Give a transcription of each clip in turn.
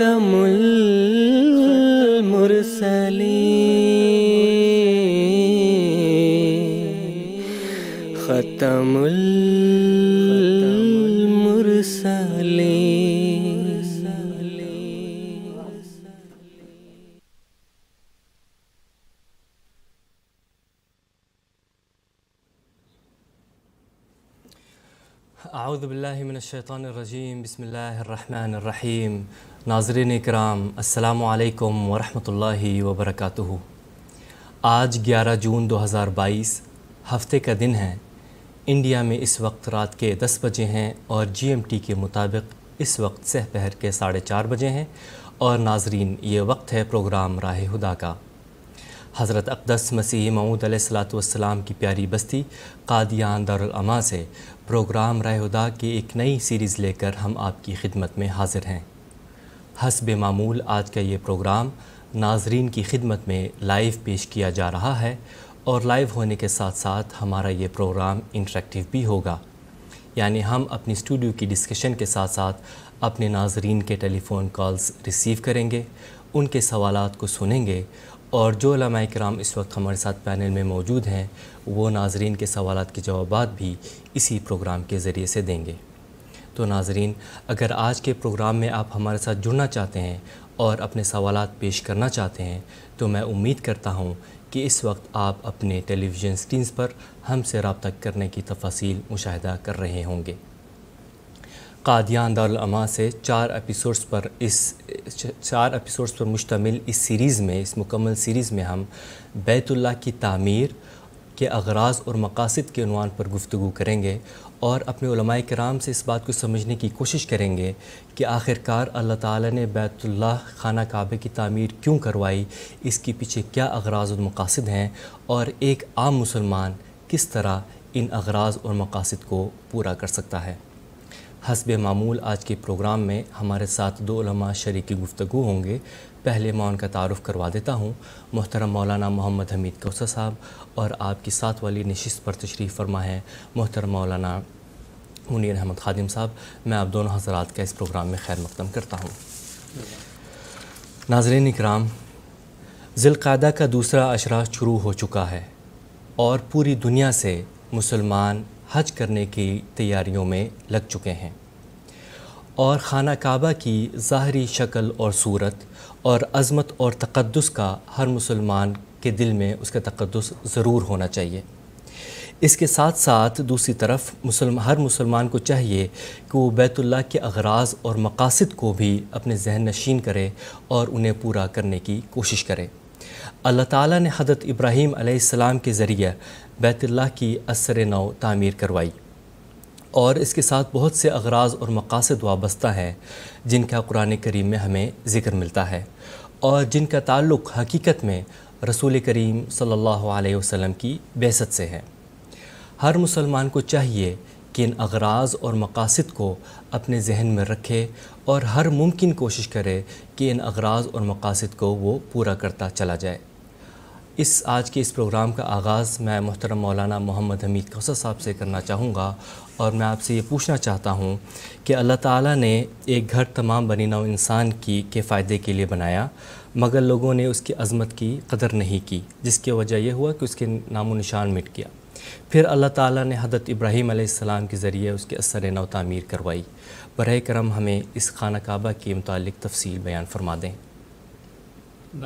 خاتم المرسلين ختم المرسلين बिस्मिल्लाहिमिनशैतानिर्रजीम बिस्मिल्लाहिर्रहमानिर्रहीम नाजरीन कराम अस्सलामुअलैकुम वरहमतुल्लाहि वबरकातुहु आज 11 जून बाईस हफ्ते का दिन है इंडिया में इस वक्त रात के दस बजे हैं और जी एम टी के मुताबिक इस वक्त सह पहर के साढ़े चार बजे हैं और नाजरीन ये वक्त है प्रोग्राम राह हुदा का हज़रत अकदस मसीह मऊद सलाम की प्यारी बस्ती कादियान दारुलमा से प्रोग्राम हुदा की एक नई सीरीज़ लेकर हम आपकी खिदमत में हाजिर हैं हसब मामूल आज का ये प्रोग्राम नाजरीन की खिदमत में लाइव पेश किया जा रहा है और लाइव होने के साथ साथ हमारा ये प्रोग्राम इंटरेक्टिव भी होगा यानी हम अपनी स्टूडियो की डिस्कशन के साथ साथ अपने नाजरीन के टेलीफ़ोन कॉल्स रिसीव करेंगे उनके सवालात को सुनेंगे और जो लामा कराम इस वक्त हमारे साथ पैनल में मौजूद हैं वो नाजरीन के सवाल के जवाब भी इसी प्रोग्राम के ज़रिए से देंगे तो नाजरीन अगर आज के प्रोग्राम में आप हमारे साथ जुड़ना चाहते हैं और अपने सवाल पेश करना चाहते हैं तो मैं उम्मीद करता हूँ कि इस वक्त आप अपने टेलीविज़न स्क्रीन पर हमसे रबता करने की तफसील मुशाह कर रहे होंगे कादियान दारुलमा से चार एपिसोड्स पर इस चार एपिसोड्स पर मुश्तमिल इस सीरीज़ में इस मुकम्मल सीरीज़ में हम बैतुल्ला की तामीर के अगराज और मकासद के अनवान पर गुफ्तु करेंगे और अपने कराम से इस बात को समझने की कोशिश करेंगे कि आखिरकार अल्लाह ताला ने बैतुल्ला खाना काबे की तामीर क्यों करवाई इसके पीछे क्या अगराज और मकासद हैं और एक आम मुसलमान किस तरह इन अगराज और मकासद को पूरा कर सकता है हसब मामूल आज के प्रोग्राम में हमारे साथ दो लमा शरीक गुफ्तु होंगे पहले मैं उनका तारफ़ करवा देता हूँ मोहतरम मौलाना मोहम्मद हमीद कौसा साहब और आपकी साथ वाली नशस्त पर तशरीफ़ फरमा है मोहतरम मौलाना मुनर अहमद खादिम साहब मैं आप दोनों हजरात का इस प्रोग्राम में खैर मकदम करता हूँ नाजरन इकराम ज़िलकादा का दूसरा अशरा शुरू हो चुका है और पूरी दुनिया से मुसलमान हज करने की तैयारियों में लग चुके हैं और खाना काबा की ज़ाहरी शक्ल और सूरत और अज़मत और तकदस का हर मुसलमान के दिल में उसका तकदस ज़रूर होना चाहिए इसके साथ साथ दूसरी तरफ मुसल्म, हर मुसलमान को चाहिए कि वो बैतुल्ला के अगराज और मकासद को भी अपने जहन नशीन करे और उन्हें पूरा करने की कोशिश करे अल्लाह ताला ने हज़रत इब्राहीम के ज़रिए बैतुल्ला की असर नौ तामीर करवाई और इसके साथ बहुत से अगराज और मकासद वाबस्ता हैं जिनका कुरान करीम में हमें ज़िक्र मिलता है और जिनका ताल्लुक़ हकीकत में रसूल करीम सल्लल्लाहु अलैहि वसल्लम की बेसत से है हर मुसलमान को चाहिए कि इन अगराज और मकासद को अपने जहन में रखे और हर मुमकिन कोशिश करे कि इन अगराज और मकासद को वो पूरा करता चला जाए इस आज के इस प्रोग्राम का आगाज़ मैं मोहतरम मौलाना मोहम्मद हमीद कौसर साहब से करना चाहूँगा और मैं आपसे ये पूछना चाहता हूँ कि अल्लाह ताला ने एक घर तमाम बनी नौ इंसान की के फ़ायदे के लिए बनाया मगर लोगों ने उसकी अज़मत की कदर नहीं की जिसकी वजह यह हुआ कि उसके नामो निशान मिट गया फिर अल्लाह ताला ने हदत इब्राहीम के ज़रिए उसके असर नौ तमीर करवाई बर करम हमें इस खाना काबा के मतलब तफसील बयान फरमा दें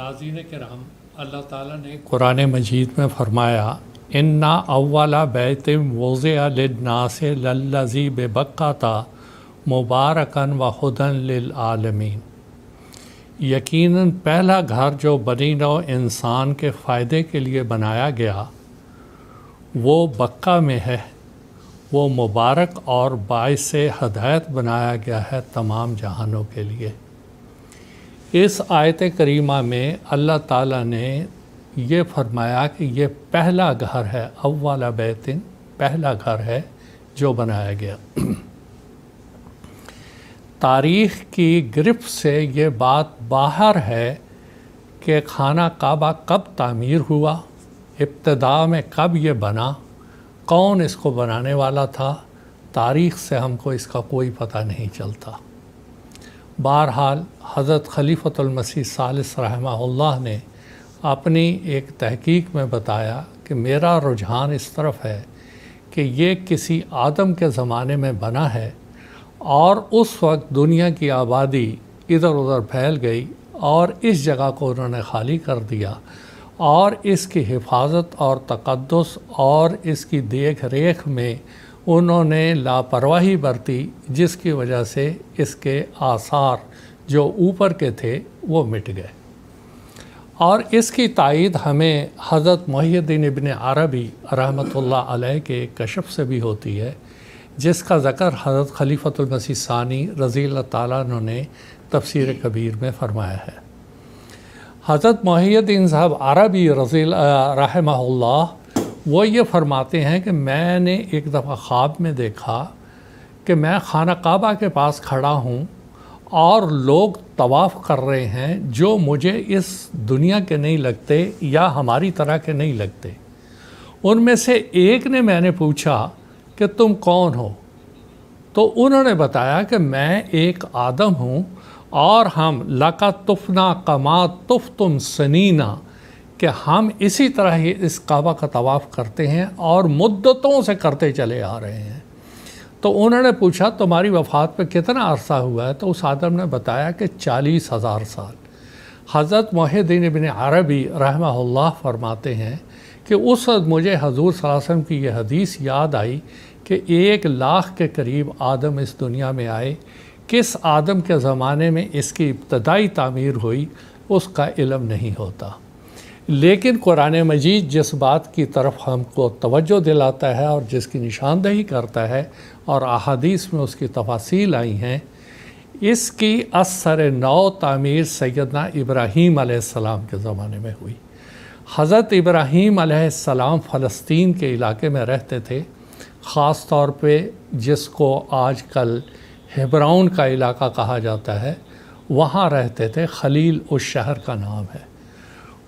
नाजीन राम अल्लाह ताला ने कुरान मजीद में फ़रमाया इन्ना अव्वला बैतम वोज़ लन्नास लल्लजी था मुबारकन व हदन ललमीन यकीनन पहला घर जो बनी नौ इंसान के फ़ायदे के लिए बनाया गया वो बक्का में है वो मुबारक और बायस हदायत बनाया गया है तमाम जहानों के लिए इस आयत करीमा में अल्लाह ताला ने ये फरमाया कि ये पहला घर है अव्वाला बैतिन पहला घर है जो बनाया गया तारीख़ की गिरफ्त से ये बात बाहर है कि खाना काबा कब तामीर हुआ इब्तदा में कब ये बना कौन इसको बनाने वाला था तारीख़ से हमको इसका कोई पता नहीं चलता बहरहाल हज़रत खलीफतमसी सालस रहमा ने अपनी एक तहकीक में बताया कि मेरा रुझान इस तरफ है कि ये किसी आदम के ज़माने में बना है और उस वक्त दुनिया की आबादी इधर उधर फैल गई और इस जगह को उन्होंने खाली कर दिया और इसकी हिफाजत और तकदस और इसकी देख रेख में उन्होंने लापरवाही बरती जिसकी वजह से इसके आसार जो ऊपर के थे वो मिट गए और इसकी तायद हमें हज़रत मुहद्दीन इबन अरबी रहमतुल्लाह अलैह के कशफ से भी होती है जिसका ज़क्र हज़रत खलीफतुलमसी सानी रज़ी तु ने तफसर कबीर में फ़रमाया है हज़रत मुहद्दीन साहब अरबी रजील रहमल्ला वो ये फरमाते हैं कि मैंने एक दफ़ा ख्वाब में देखा कि मैं खाना काबा के पास खड़ा हूँ और लोग तवाफ़ कर रहे हैं जो मुझे इस दुनिया के नहीं लगते या हमारी तरह के नहीं लगते उनमें से एक ने मैंने पूछा कि तुम कौन हो तो उन्होंने बताया कि मैं एक आदम हूँ और हम लका तुफना कमा तुफ तुम सनीना कि हम इसी तरह ही इस काबा का तवाफ़ करते हैं और मुद्दतों से करते चले आ रहे हैं तो उन्होंने पूछा तुम्हारी वफ़ात पर कितना अरसा हुआ है तो उस आदम ने बताया कि चालीस हज़ार साल हज़रत मोहद्दीन बिन अरबी रहमा फरमाते हैं कि उस वक्त मुझे हजूर सलासम की यह हदीस याद आई कि एक लाख के करीब आदम इस दुनिया में आए किस आदम के ज़माने में इसकी इब्तदाई तामीर हुई उसका इलम नहीं होता लेकिन कुरान मजीद जिस बात की तरफ हमको तवज्जो दिलाता है और जिसकी निशानदेही करता है और अहादीस में उसकी तफासिल आई हैं इसकी असर नौ तामीर सैदना इब्राहीम आसमाम के ज़माने में हुई हज़रत इब्राहीम आसमाम फ़लस्तीन के इलाके में रहते थे ख़ास तौर पर जिसको आज कल हेब्राउन का इलाका कहा जाता है वहाँ रहते थे खलील उस शहर का नाम है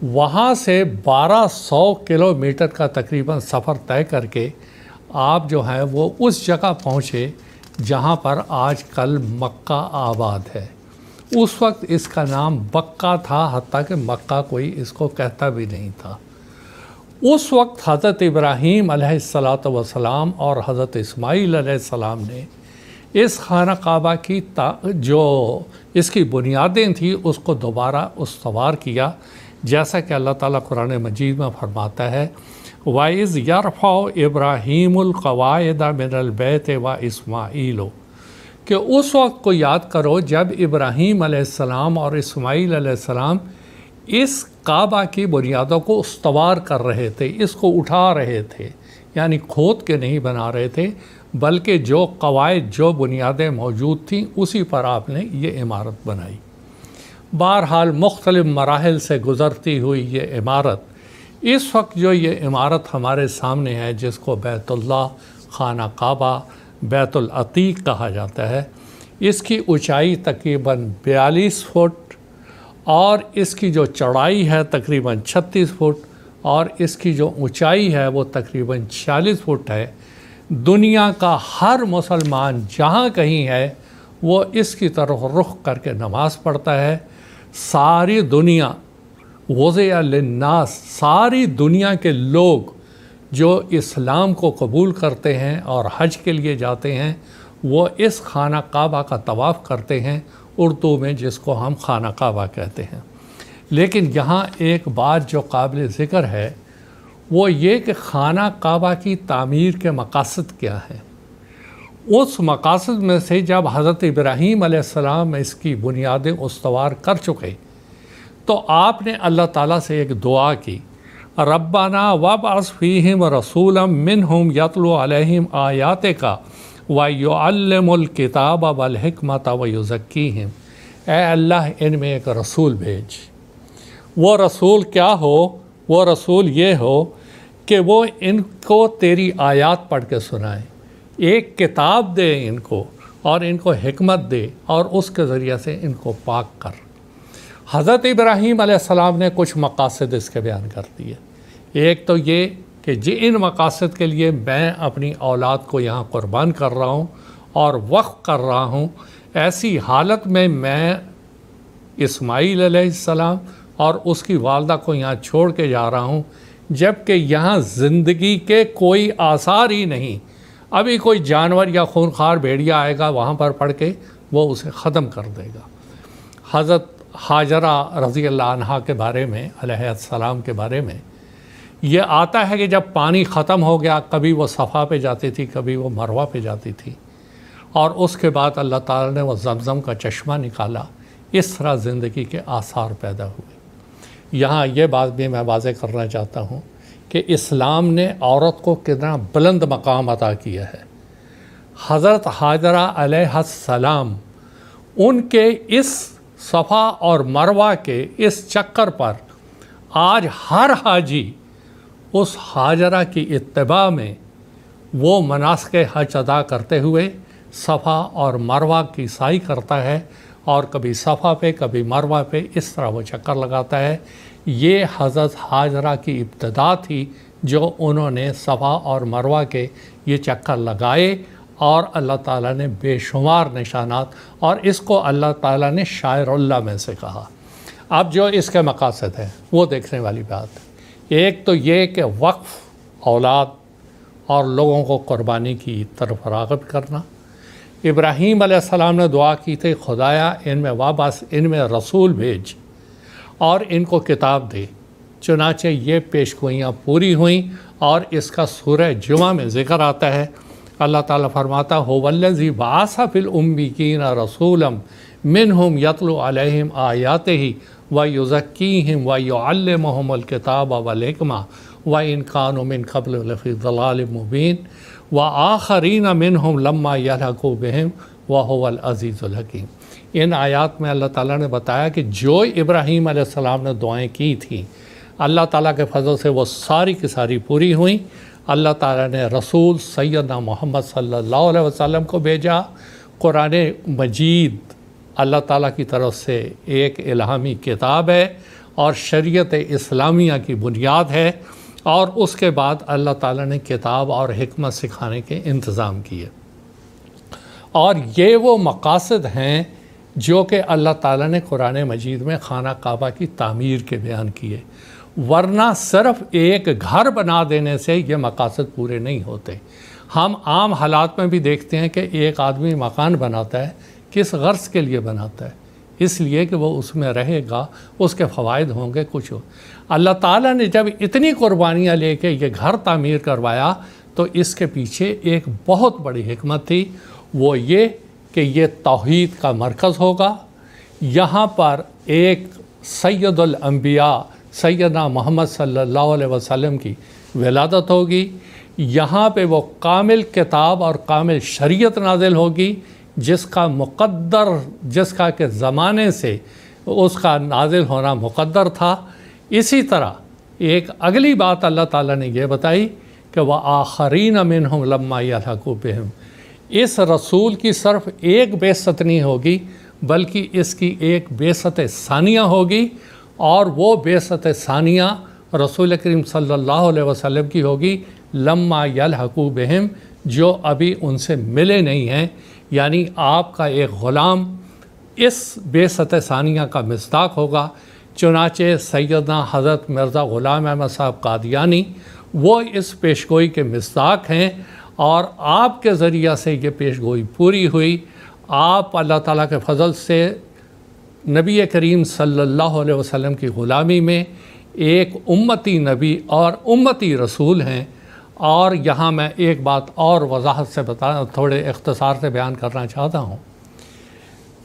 वहाँ से 1200 किलोमीटर का तकरीबन सफ़र तय करके आप जो हैं वो उस जगह पहुँचे जहाँ पर आज कल मक्का आबाद है उस वक्त इसका नाम बक्का था हती कि मक्का कोई इसको कहता भी नहीं था उस वक्त हज़रत इब्राहीम सलात और हज़रत इसमाईलम ने इस खाना काबा की जो इसकी बुनियादें थी उसको दोबारा उसवार किया जैसा कि अल्लाह ताला कुरान मजीद में फरमाता है वाइज़ यरफ़ा मिनल बैत व इसमाइलो कि उस वक्त को याद करो जब इब्राहीम अलैहिस्सलाम और इस्माईल अलैहिस्सलाम इस काबा की बुनियादों को उसवार कर रहे थे इसको उठा रहे थे यानी खोद के नहीं बना रहे थे बल्कि जो कवायद जो बुनियादें मौजूद थीं उसी पर आपने ये इमारत बनाई बहरहाल मुख्तलिफ मराहल से गुज़रती हुई ये इमारत इस वक्त जो ये इमारत हमारे सामने है जिसको बैतुल्ला खाना काबा बैतुलतीक कहा जाता है इसकी ऊंचाई तकरीबन 42 फुट और इसकी जो चौड़ाई है तकरीबन 36 फुट और इसकी जो ऊंचाई है वो तकरीबन छियालीस फुट है दुनिया का हर मुसलमान जहाँ कहीं है वो इसकी तरफ रुख करके नमाज़ पढ़ता है सारी दुनिया वज़े लन्नास सारी दुनिया के लोग जो इस्लाम को कबूल करते हैं और हज के लिए जाते हैं वो इस खाना काबा का तवाफ़ करते हैं उर्दू में जिसको हम खाना काबा कहते हैं लेकिन यहाँ एक बात जो काबिल ज़िक्र है वो ये कि खाना काबा की तामीर के मकासद क्या हैं उस मकासद में से जब हज़रत इब्राहीम आसमाम इसकी बुनियादें उसवार कर चुके तो आपने अल्लाह ताला से एक दुआ की रब्बाना वब असफ़ीम रसूलम मिन हम यतलम आयात का वायमकिताब वलहमत वज़क्की हम ए अल्लाह इन में एक रसूल भेज वो रसूल क्या हो वो रसूल ये हो कि वो इनको तेरी आयात पढ़ के सुनाएँ एक किताब दे इनको और इनको हमत दे और उसके ज़रिए से इनको पाक कर हज़रत इब्राहीम आसमाम ने कुछ मकासद इसके बयान कर दिए एक तो ये कि जिन मकासद के लिए मैं अपनी औलाद को यहाँ क़ुरबान कर रहा हूँ और वक्फ़ कर रहा हूँ ऐसी हालत में मैं इसमाईल सलाम और उसकी वालदा को यहाँ छोड़ के जा रहा हूँ जबकि यहाँ ज़िंदगी के कोई आसार ही नहीं अभी कोई जानवर या खूनखार भेड़िया आएगा वहाँ पर पढ़ के वो उसे ख़त्म कर देगा हज़रत हाजरा रज़ी अल्लाह के बारे में सलाम के बारे में ये आता है कि जब पानी ख़त्म हो गया कभी वो सफ़ा पे जाती थी कभी वो मरवा पे जाती थी और उसके बाद अल्लाह ताला ने वो जमज़म का चश्मा निकाला इस तरह ज़िंदगी के आसार पैदा हुए यहाँ ये बात भी मैं वाजह करना चाहता हूँ कि इस्लाम ने औरत को कितना बुलंद मकाम अदा किया है हज़रत हाजरा सलाम उनके इस सफ़ा और मरवा के इस चक्कर पर आज हर हाजी उस हाजरा की इतबा में वो मनासक हज अदा करते हुए सफ़ा और मरवा की साई करता है और कभी सफ़ा पे कभी मरवा पे इस तरह वो चक्कर लगाता है ये हज़रत हाजरा की इब्तदा थी जो उन्होंने सफ़ा और मरवा के ये चक्कर लगाए और अल्लाह ताला ने बेशुमार निशानात और इसको अल्लाह ताला ने शायरुल्ला में से कहा अब जो इसके मकासद हैं वो देखने वाली बात है एक तो ये कि वक्फ़ औलाद और लोगों को कुर्बानी की तरफ रागब करना इब्राहीम ने दुआ की थी खुदाया इनमें वापस इनमें रसूल भेज और इनको किताब दे चुनाचे ये पेशगोइयाँ पूरी हुई और इसका सूर्य जुमा में ज़िक्र आता है अल्लाह ताला फरमाता हो वल्लजी बासा फिल उम्मीकीन रसूलम मिन हम यतलम आयात ही व युज़क्की व व युल्महमल किताब वलकमा व इन कानों मिन कबल मुबीन व आखरीन मिन हम लम्मा यको बहम व होवल हकीम इन आयात में अल्लाह ताला ने बताया कि जो इब्राहीम आसमाम ने दुआएं की थी अल्लाह ताला के फजल से वो सारी की सारी पूरी हुई अल्लाह ताला ने रसूल सैदना मोहम्मद सल्लल्लाहु अलैहि वसल्लम को भेजा कुरान मजीद अल्लाह ताला की तरफ से एक इलामी किताब है और शरीयत इस्लामिया की बुनियाद है और उसके बाद अल्लाह ताला ने किताब और हमत सिखाने के इंतज़ाम किए और ये वो मकासद हैं जो कि अल्लाह ताला ने कुरान मजीद में खाना काबा की तामीर के बयान किए वरना सिर्फ एक घर बना देने से ये मकासद पूरे नहीं होते हम आम हालात में भी देखते हैं कि एक आदमी मकान बनाता है किस गर्ज के लिए बनाता है इसलिए कि वो उसमें रहेगा उसके फ़वाद होंगे कुछ हो अल्लाह ताला ने जब इतनी कुर्बानियाँ लेके ये घर तामीर करवाया तो इसके पीछे एक बहुत बड़ी हमत थी वो ये कि ये तोहद का मरकज़ होगा यहाँ पर एक सैदुलम्बिया सैदा मोहम्मद सल्लल्लाहु अलैहि वसल्लम की विलादत होगी यहाँ पे वो कामिल किताब और कामिल शरीयत नाजिल होगी जिसका मुकद्दर जिसका के ज़माने से उसका नाजिल होना मुकद्दर था इसी तरह एक अगली बात अल्लाह ताला ने यह बताई कि वह आखरीन अमिन हम लम्माई अलाकूबहम इस रसूल की सिर्फ एक बेसत नहीं होगी बल्कि इसकी एक बेसत सानिया होगी और वो बेसत सानिया रसूल करीम सल्लल्लाहु अलैहि वसल्लम की होगी लम्मा यल हकूबहम जो अभी उनसे मिले नहीं हैं यानी आपका एक ग़ुलाम इस बेसत सानिया का मस्ताक होगा चुनाचे सैदना हज़रत मिर्ज़ा ग़ुलाम अहमद साहब कादियानी वो इस पेश गोई के मसाक हैं और आपके ज़रिया से ये पेश गोई पूरी हुई आप अल्लाह ताला के फजल से नबी करीम सल्लल्लाहु अलैहि वसल्लम की ग़ुलामी में एक उम्मती नबी और उम्मती रसूल हैं और यहाँ मैं एक बात और वजाहत से बता थोड़े इख्तसार से बयान करना चाहता हूँ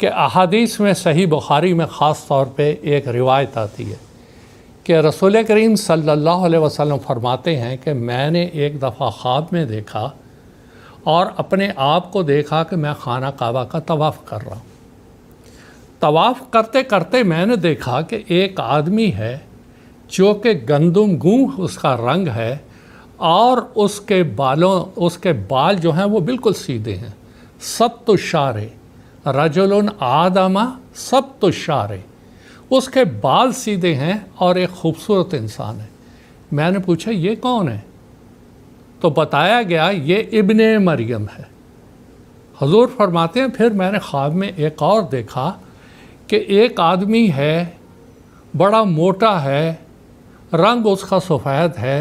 कि अहादीस में सही बुखारी में ख़ास तौर पर एक रिवायत आती है कि रसूल करीम सल्लल्लाहु अलैहि वसल्लम फरमाते हैं कि मैंने एक दफ़ा ख्वाब में देखा और अपने आप को देखा कि मैं खाना काबा का तवाफ़ कर रहा हूँ तवाफ़ करते करते मैंने देखा कि एक आदमी है जो कि गंदम गूँ उसका रंग है और उसके बालों उसके बाल जो हैं वो बिल्कुल सीधे हैं सत्तुशारे रजुलन आदमा सब तो शारे उसके बाल सीधे हैं और एक खूबसूरत इंसान है मैंने पूछा ये कौन है तो बताया गया ये इबन मरियम है हजूर फरमाते हैं फिर मैंने ख्वाब में एक और देखा कि एक आदमी है बड़ा मोटा है रंग उसका सफ़ैद है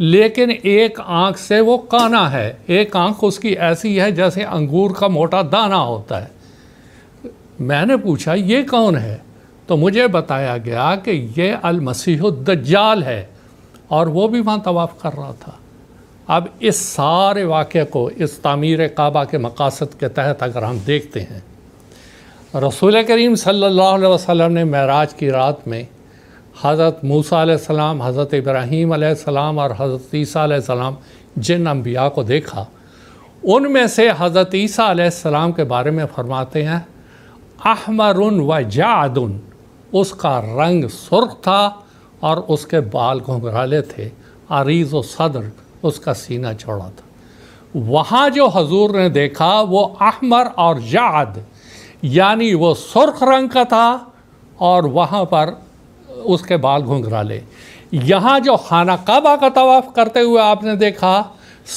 लेकिन एक आंख से वो काना है एक आंख उसकी ऐसी है जैसे अंगूर का मोटा दाना होता है मैंने पूछा ये कौन है तो मुझे बताया गया कि ये अलमसीह है और वो भी वहाँ तवाफ़ कर रहा था अब इस सारे वाक़े को इस तमीर क़बा के मकासद के तहत अगर हम देखते हैं रसूल करीम सल्लल्लाहु अलैहि वसल्लम ने महराज की रात में हज़रत मूसा सलाम हज़रत इब्राहीम सलाम और हज़रत ईसा सलाम जिन अम्बिया को देखा उनमें से हज़रत ईसी सलाम के बारे में फ़रमाते हैं अहमर व उन उसका रंग सुर्ख था और उसके बाल घुघराले थे अरीज व सदर उसका सीना चौड़ा था वहाँ जो हजूर ने देखा वो अहमर और जाद यानी वो सुर्ख रंग का था और वहाँ पर उसके बाल घुंघराले यहाँ जो खाना काबा का तवाफ़ करते हुए आपने देखा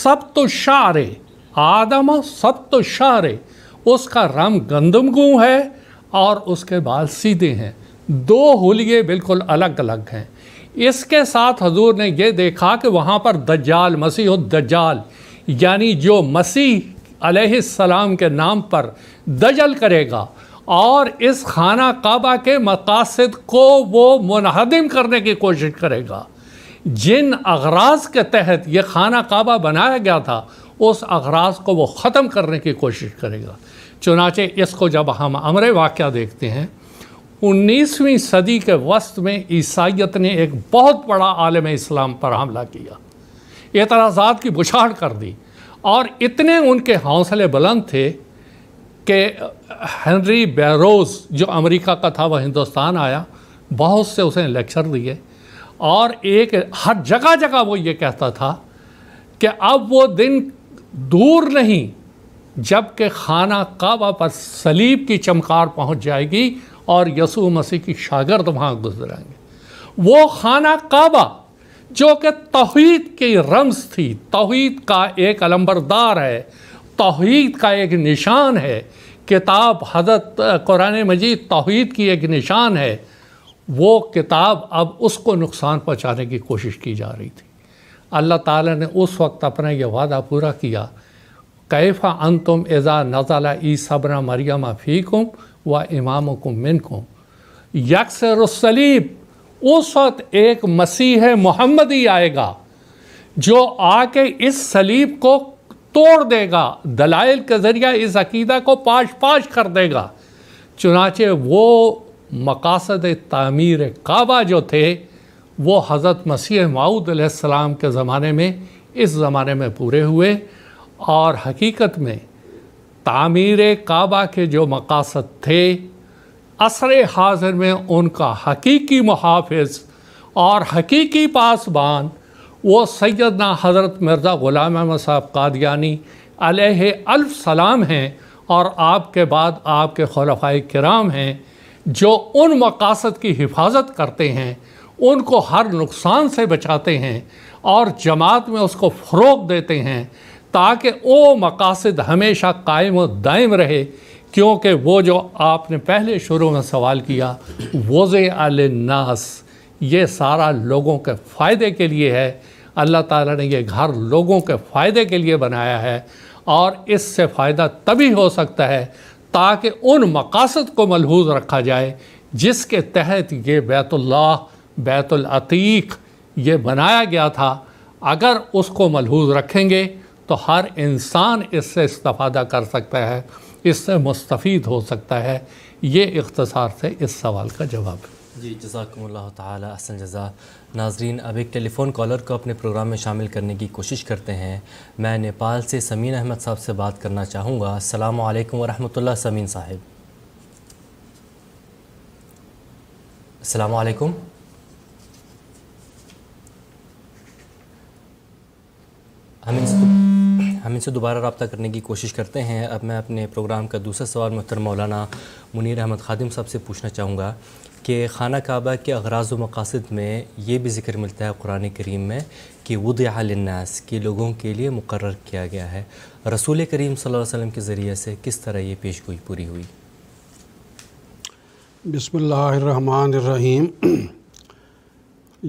सब तो शारे आदम सब तो शारे उसका रंग गंदम गु है और उसके बाल सीधे हैं दो होलिये बिल्कुल अलग अलग हैं इसके साथ हजूर ने यह देखा कि वहाँ पर दज्जाल मसीह दज्जाल यानी जो मसीह सलाम के नाम पर दजल करेगा और इस खाना काबा के मकासद को वो मुनहदम करने की कोशिश करेगा जिन अगराज के तहत ये खाना काबा बनाया गया था उस अगराज को वो ख़त्म करने की कोशिश करेगा चुनाचे इसको जब हम अमर वाक़ देखते हैं 19वीं सदी के वस्त में ईसाइत ने एक बहुत बड़ा आलम इस्लाम पर हमला किया एतराज़ात की बुछाड़ कर दी और इतने उनके हौसले बुलंद थे कि हेनरी बैरोज़ जो अमेरिका का था वह हिंदुस्तान आया बहुत से उसने लेक्चर दिए और एक हर जगह जगह वो ये कहता था कि अब वो दिन दूर नहीं जबकि खाना काबा पर सलीब की चमकार पहुंच जाएगी और यसु मसीह की शागर्द वहाँ गुजरेंगे वो खाना काबा जो कि तोहद की रम्स थी तोहद का एक अलम्बरदार है तोहद का एक निशान है किताब हजरत कुरान मजीद तोहद की एक निशान है वो किताब अब उसको नुकसान पहुँचाने की कोशिश की जा रही थी अल्लाह ताला ने उस वक्त अपना यह वादा पूरा किया कैफ़ा अंतुम एज़ा नज़ला ई सबरा मरियम फ़ीकुम व इमाम मिनकुम यकसर सलीब उस वक्त एक मसीह मोहम्मद ही आएगा जो आके इस सलीब को तोड़ देगा दलाइल के ज़रिए इस अकीदा को पाश पाश कर देगा चुनाचे वो मकासद तमीर काबा जो थे वो हज़रत मसीह माऊद के ज़माने में इस ज़माने में पूरे हुए और हकीकत में तामीर काबा के जो मकासद थे असर हाजिर में उनका हकीकी मुहाफ़ और हकीकी पासबान वो सैदना हज़रत मिर्ज़ा ग़ुलाम अहमद साहब कादयानी अलफ सलाम हैं और आपके बाद आपके खलफाई कराम हैं जो उन मकासद की हिफाजत करते हैं उनको हर नुकसान से बचाते हैं और जमात में उसको फ़रोग देते हैं ताकि वो मकासद हमेशा कायम व दायम रहे क्योंकि वो जो आपने पहले शुरू में सवाल किया वोज़ अल नास ये सारा लोगों के फ़ायदे के लिए है अल्लाह ताला ने ये घर लोगों के फ़ायदे के लिए बनाया है और इससे फ़ायदा तभी हो सकता है ताकि उन मकासद को मलहूज रखा जाए जिसके तहत ये बैतुल्ला बैतुल ये बनाया गया था अगर उसको मलहूज रखेंगे तो हर इंसान इससे इस्तफ़ादा कर सकता है इससे मुस्तफ़ हो सकता है ये इख्तसार से इस सवाल का जवाब है जी जजाकम्ला तसन जजा नाजरीन अब एक टेलीफ़ोन कॉलर को अपने प्रोग्राम में शामिल करने की कोशिश करते हैं मैं नेपाल से समीन अहमद साहब से बात करना चाहूँगा अल्लाम वरहमल समीन साहब अलकुम हम हम इनसे दोबारा रबता करने की कोशिश करते हैं अब मैं अपने प्रोग्राम का दूसरा सवाल मोहतर मौलाना मुनीर अहमद खादिम साहब से पूछना चाहूँगा कि खाना काबा के अगराज मकासद में ये भी जिक्र मिलता है कुरान करीम में कि वदनास के लोगों के लिए मुकर किया गया है रसूल करीम वसल्लम के ज़रिए से किस तरह ये पेश गोई पूरी हुई बसमीम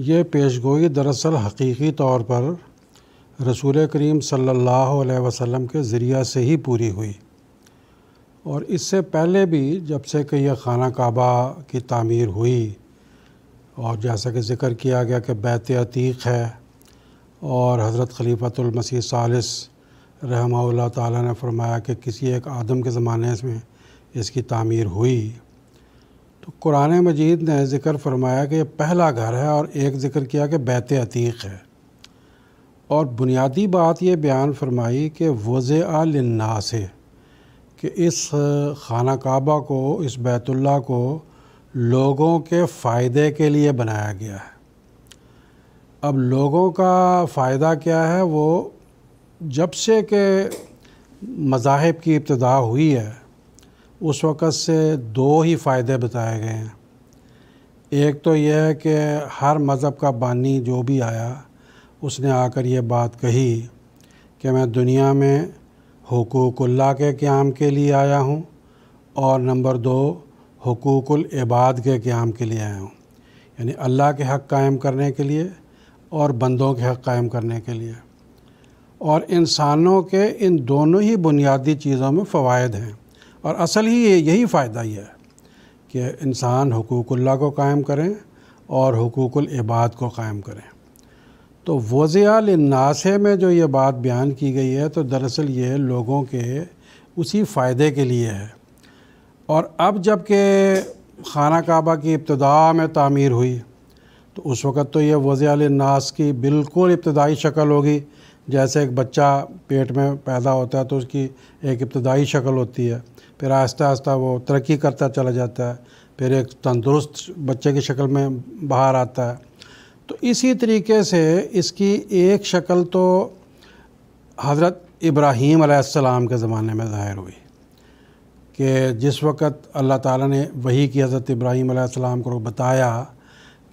ये पेश गोई दरअसल हकीकी तौर पर रसूल करीम सल्लल्लाहु अलैहि वसल्लम के ज़रिया से ही पूरी हुई और इससे पहले भी जब से कि यह खाना काबा की तामीर हुई और जैसा कि ज़िक्र किया गया कि बैत अतीक है और हज़रत खलीफ़तुलमसीह सालिस रहमा ताला ने फरमाया कि किसी एक आदम के ज़माने में इसकी तामीर हुई तो कुरान मजीद ने ज़िक्र फरमाया कि यह पहला घर है और एक ज़िक्र किया कि बैत अतीक है और बुनियादी बात ये बयान फरमाई कि वज़ आलनास है कि इस खाना काबा को इस बैतुल्ला को लोगों के फ़ायदे के लिए बनाया गया है अब लोगों का फ़ायदा क्या है वो जब से के मज़ाहब की इब्तदा हुई है उस वक़्त से दो ही फ़ायदे बताए गए हैं एक तो यह है कि हर मज़हब का बानी जो भी आया उसने आकर ये बात कही कि मैं दुनिया में हकूक़ुल्ला के क़्याम के लिए आया हूँ और नंबर दो हकूक़ुल इबाद के क़्याम के लिए आया हूँ यानी अल्लाह के हक़ कायम करने के लिए और बंदों के हक़ कायम करने के लिए और इंसानों के इन दोनों ही बुनियादी चीज़ों में फ़वाद हैं और असल ही यही फ़ायदा ही है कि इंसान हक़ूकल्ला को कायम करें और हकूक़ुल इबाद को कायम करें तो वज़ियाल नासे में जो ये बात बयान की गई है तो दरअसल ये लोगों के उसी फ़ायदे के लिए है और अब जब के खाना काबा की इब्तदा में तमीर हुई तो उस वक़्त तो ये वज़ियाल नास की बिल्कुल इब्तदाई शक्ल होगी जैसे एक बच्चा पेट में पैदा होता है तो उसकी एक इब्तदाई शक्ल होती है फिर आहिस्ता आहिस्ता वो तरक्की करता चला जाता है फिर एक तंदुरुस्त बच्चे की शक्ल में बाहर आता है तो इसी तरीके से इसकी एक शक्ल तो हज़रत इब्राहीम अलैहिस्सलाम के ज़माने में ज़ाहिर हुई कि जिस वक़्त अल्लाह ताला ने वही की हज़रत इब्राहीम अलैहिस्सलाम को बताया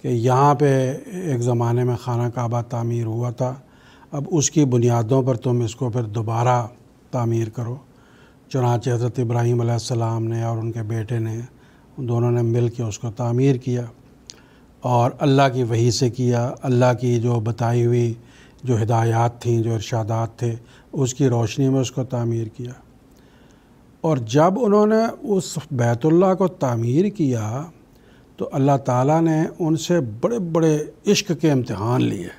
कि यहाँ पे एक ज़माने में खाना काबा तामीर हुआ था अब उसकी बुनियादों पर तुम इसको फिर दोबारा तामीर करो चुनाच हज़रत इब्राहीम ने और उनके बेटे ने दोनों ने मिल के उसको तामीर किया और अल्लाह की वही से किया अल्लाह की जो बताई हुई जो हिदायत थी जो इर्शादात थे उसकी रोशनी में उसको तामीर किया और जब उन्होंने उस बैतुल्ला को तामीर किया तो अल्लाह ताला ने उनसे बड़े बड़े इश्क के इम्तहान लिए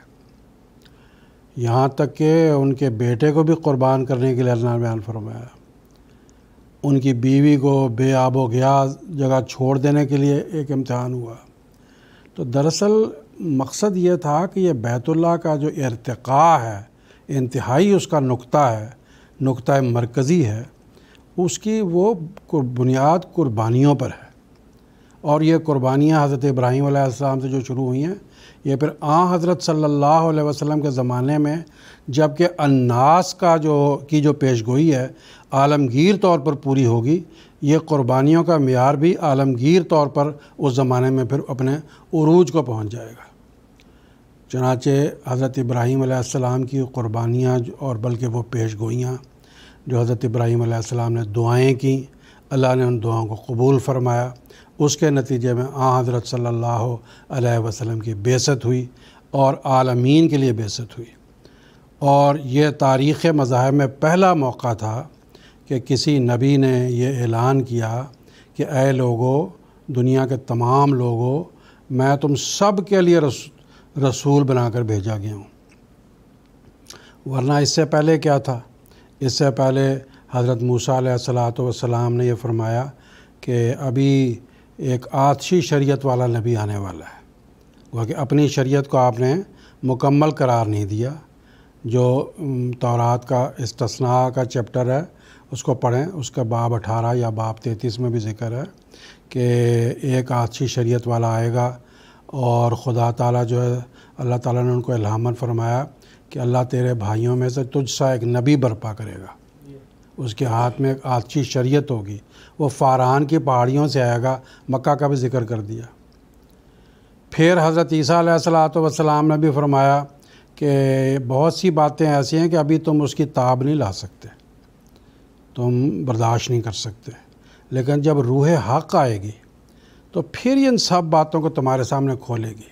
यहाँ तक कि उनके बेटे को भी क़ुरबान करने के लिए अल्लाह ने बयान फरमाया उनकी बीवी को बेआब गया जगह छोड़ देने के लिए एक इम्तहान हुआ तो दरअसल मकसद ये था कि ये बैतुल्ला का जो इरतक़ा है इंतहाई उसका नुक्ता है नुक्ता मरकज़ी है उसकी वो बुनियाद कुर्बानियों पर है और ये कुर्बानियाँ हज़रत इब्राहीम आसमाम से जो शुरू हुई हैं ये फिर आ हज़रत सल्लल्लाहु अलैहि वसल्लम के ज़माने में जबकि अन्नास का जो की जो पेश गोई है आलमगीर तौर पर पूरी होगी ये क़ुरबानियों का मैार भी आलमगीर तौर पर उस ज़माने में फिर अपने अरूज को पहुँच जाएगा चनाचे हज़रत इब्राहीम की क़ुरबानियाँ और बल्कि वो पेश गोइयाँ जो हज़रत इब्राहीम ने दुआएँ की अल्लाह ने उन दुआओं को कबूल फरमाया उसके नतीजे में आ हज़रत सल्ला वसम की बेसत हुई और आलमीन के लिए बेसत हुई और ये तारीख़ मज़ाहब में पहला मौका था कि किसी नबी ने यह ऐलान किया कि ए लोगो दुनिया के तमाम लोगों मैं तुम सब के लिए रस, रसूल बनाकर भेजा गया हूँ वरना इससे पहले क्या था इससे पहले हज़रत मूसा सलात ने यह फरमाया कि अभी एक आतशी शरीयत वाला नबी आने वाला है वह कि अपनी शरीयत को आपने मुकम्मल करार नहीं दिया जो तौरात का इस्तना का चैप्टर है उसको पढ़ें उसका बाब अठारह या बाब तैतीस में भी जिक्र है कि एक अच्छी शरीयत वाला आएगा और ख़ुदा ताला जो है अल्लाह ताला ने उनको इलामन फरमाया कि अल्लाह तेरे भाइयों में से तुझ सा एक नबी बरपा करेगा उसके हाथ में एक अच्छी शरीयत होगी वो फ़ारान की पहाड़ियों से आएगा मक्का का भी जिक्र कर दिया फिर हज़रत ईसा सलात ने भी फरमाया कि बहुत सी बातें ऐसी हैं कि अभी तुम उसकी ताब नहीं ला सकते तो हम बर्दाश्त नहीं कर सकते लेकिन जब रूह हक आएगी तो फिर इन सब बातों को तुम्हारे सामने खोलेगी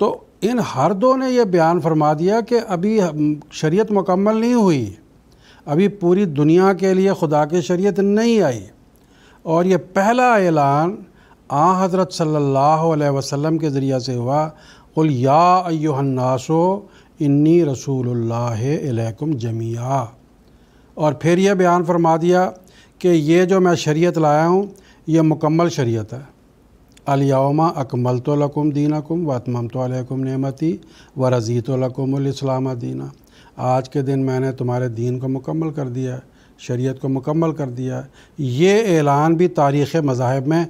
तो इन हर दो ने यह बयान फरमा दिया कि अभी शरीयत मुकम्मल नहीं हुई अभी पूरी दुनिया के लिए खुदा की शरीयत नहीं आई और यह पहला ऐलान आ हज़रत सल्लल्लाहु अलैहि वसल्लम के ज़रिया से हुआ कुल या अयुहन्नासो इन्नी रसूलुल्लाह अलैकुम जमिया और फिर यह बयान फरमा दिया कि ये जो मैं शरीयत लाया हूँ ये मुकम्मल शरीयत है अलियामा अकमल तो लकुम कुम वतमम तो अलकुम नमती व रज़ी तो लकुमलामा दीना आज के दिन मैंने तुम्हारे दीन को मुकम्मल कर दिया शरीयत को मुकम्मल कर दिया है ये ऐलान भी तारीख़ मज़ाहब में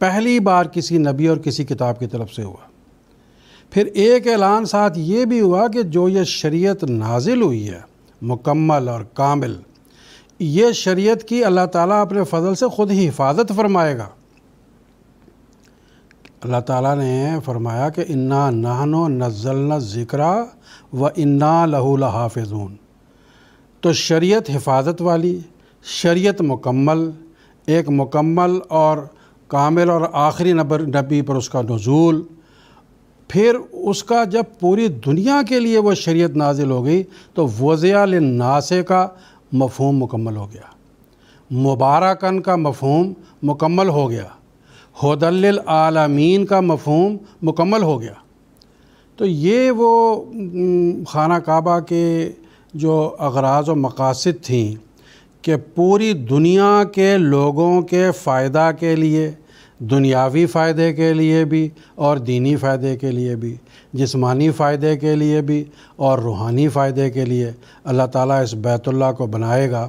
पहली बार किसी नबी और किसी किताब की तरफ से हुआ फिर एक ऐलान साथ ये भी हुआ कि जो ये शरीयत नाजिल हुई है मुकम्मल और कामिल ये शरीयत की अल्लाह ताला अपने फ़जल से ख़ुद ही हिफाजत फरमाएगा अल्लाह ताला ने फरमाया कि इन्ना नहनो नज़लना ज़िक्रा व इन्ना लहू लहाफ़ून तो शरीयत हिफाजत वाली शरीयत मुकम्मल एक मुकम्मल और कामिल और आखिरी नबर नबी पर उसका नजूल फिर उसका जब पूरी दुनिया के लिए वो शरीयत नाजिल हो गई तो वज़िया नासे का मफहम मुकम्मल हो गया मुबारकन का मफहम मुकम्मल हो गया हदल आलमीन का मफहम मुकम्मल हो गया तो ये वो खाना काबा के जो अगराज और मकासद थी कि पूरी दुनिया के लोगों के फ़ायदा के लिए दुनियावी फ़ायदे के लिए भी और दीनी फ़ायदे के लिए भी जिस्मानी फ़ायदे के लिए भी और रूहानी फ़ायदे के लिए अल्लाह ताला इस बैतुल्ला को बनाएगा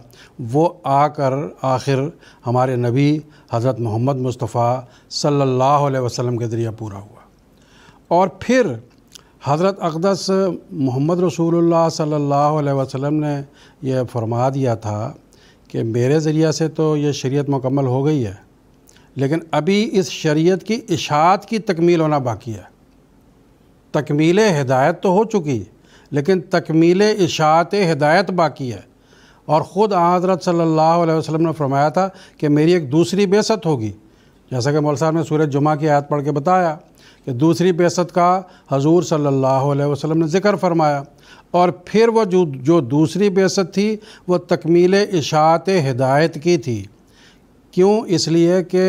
वो आकर आखिर हमारे नबी हज़रत मोहम्मद मुस्तफ़ा सल्लल्लाहु अलैहि वसल्लम के ज़रिए पूरा हुआ और फिर हज़रत अकदस मोहम्मद रसूलुल्लाह सल्लल्लाहु अलैहि वसल्लम ने यह फरमा दिया था कि मेरे ज़रिया से तो यह शरीयत मुकम्मल हो गई है लेकिन अभी इस शरीयत की इशात की तकमील होना बाकी है तकमील हिदायत तो हो चुकी है लेकिन तकमील इशात हिदायत बाकी है और ख़ुद हज़रत सल्लल्लाहु अलैहि वसल्लम ने फरमाया था कि मेरी एक दूसरी बेसत होगी जैसा कि मौल साहब ने सूरज जुमा की आयत पढ़ के बताया कि दूसरी बेसत का हजूर सल्लल्लाहु अलैहि वसल्लम ने ज़िक्र फरमाया और फिर वह जो जो दूसरी बेसत थी वह तकमील इशात हिदायत की थी क्यों इसलिए कि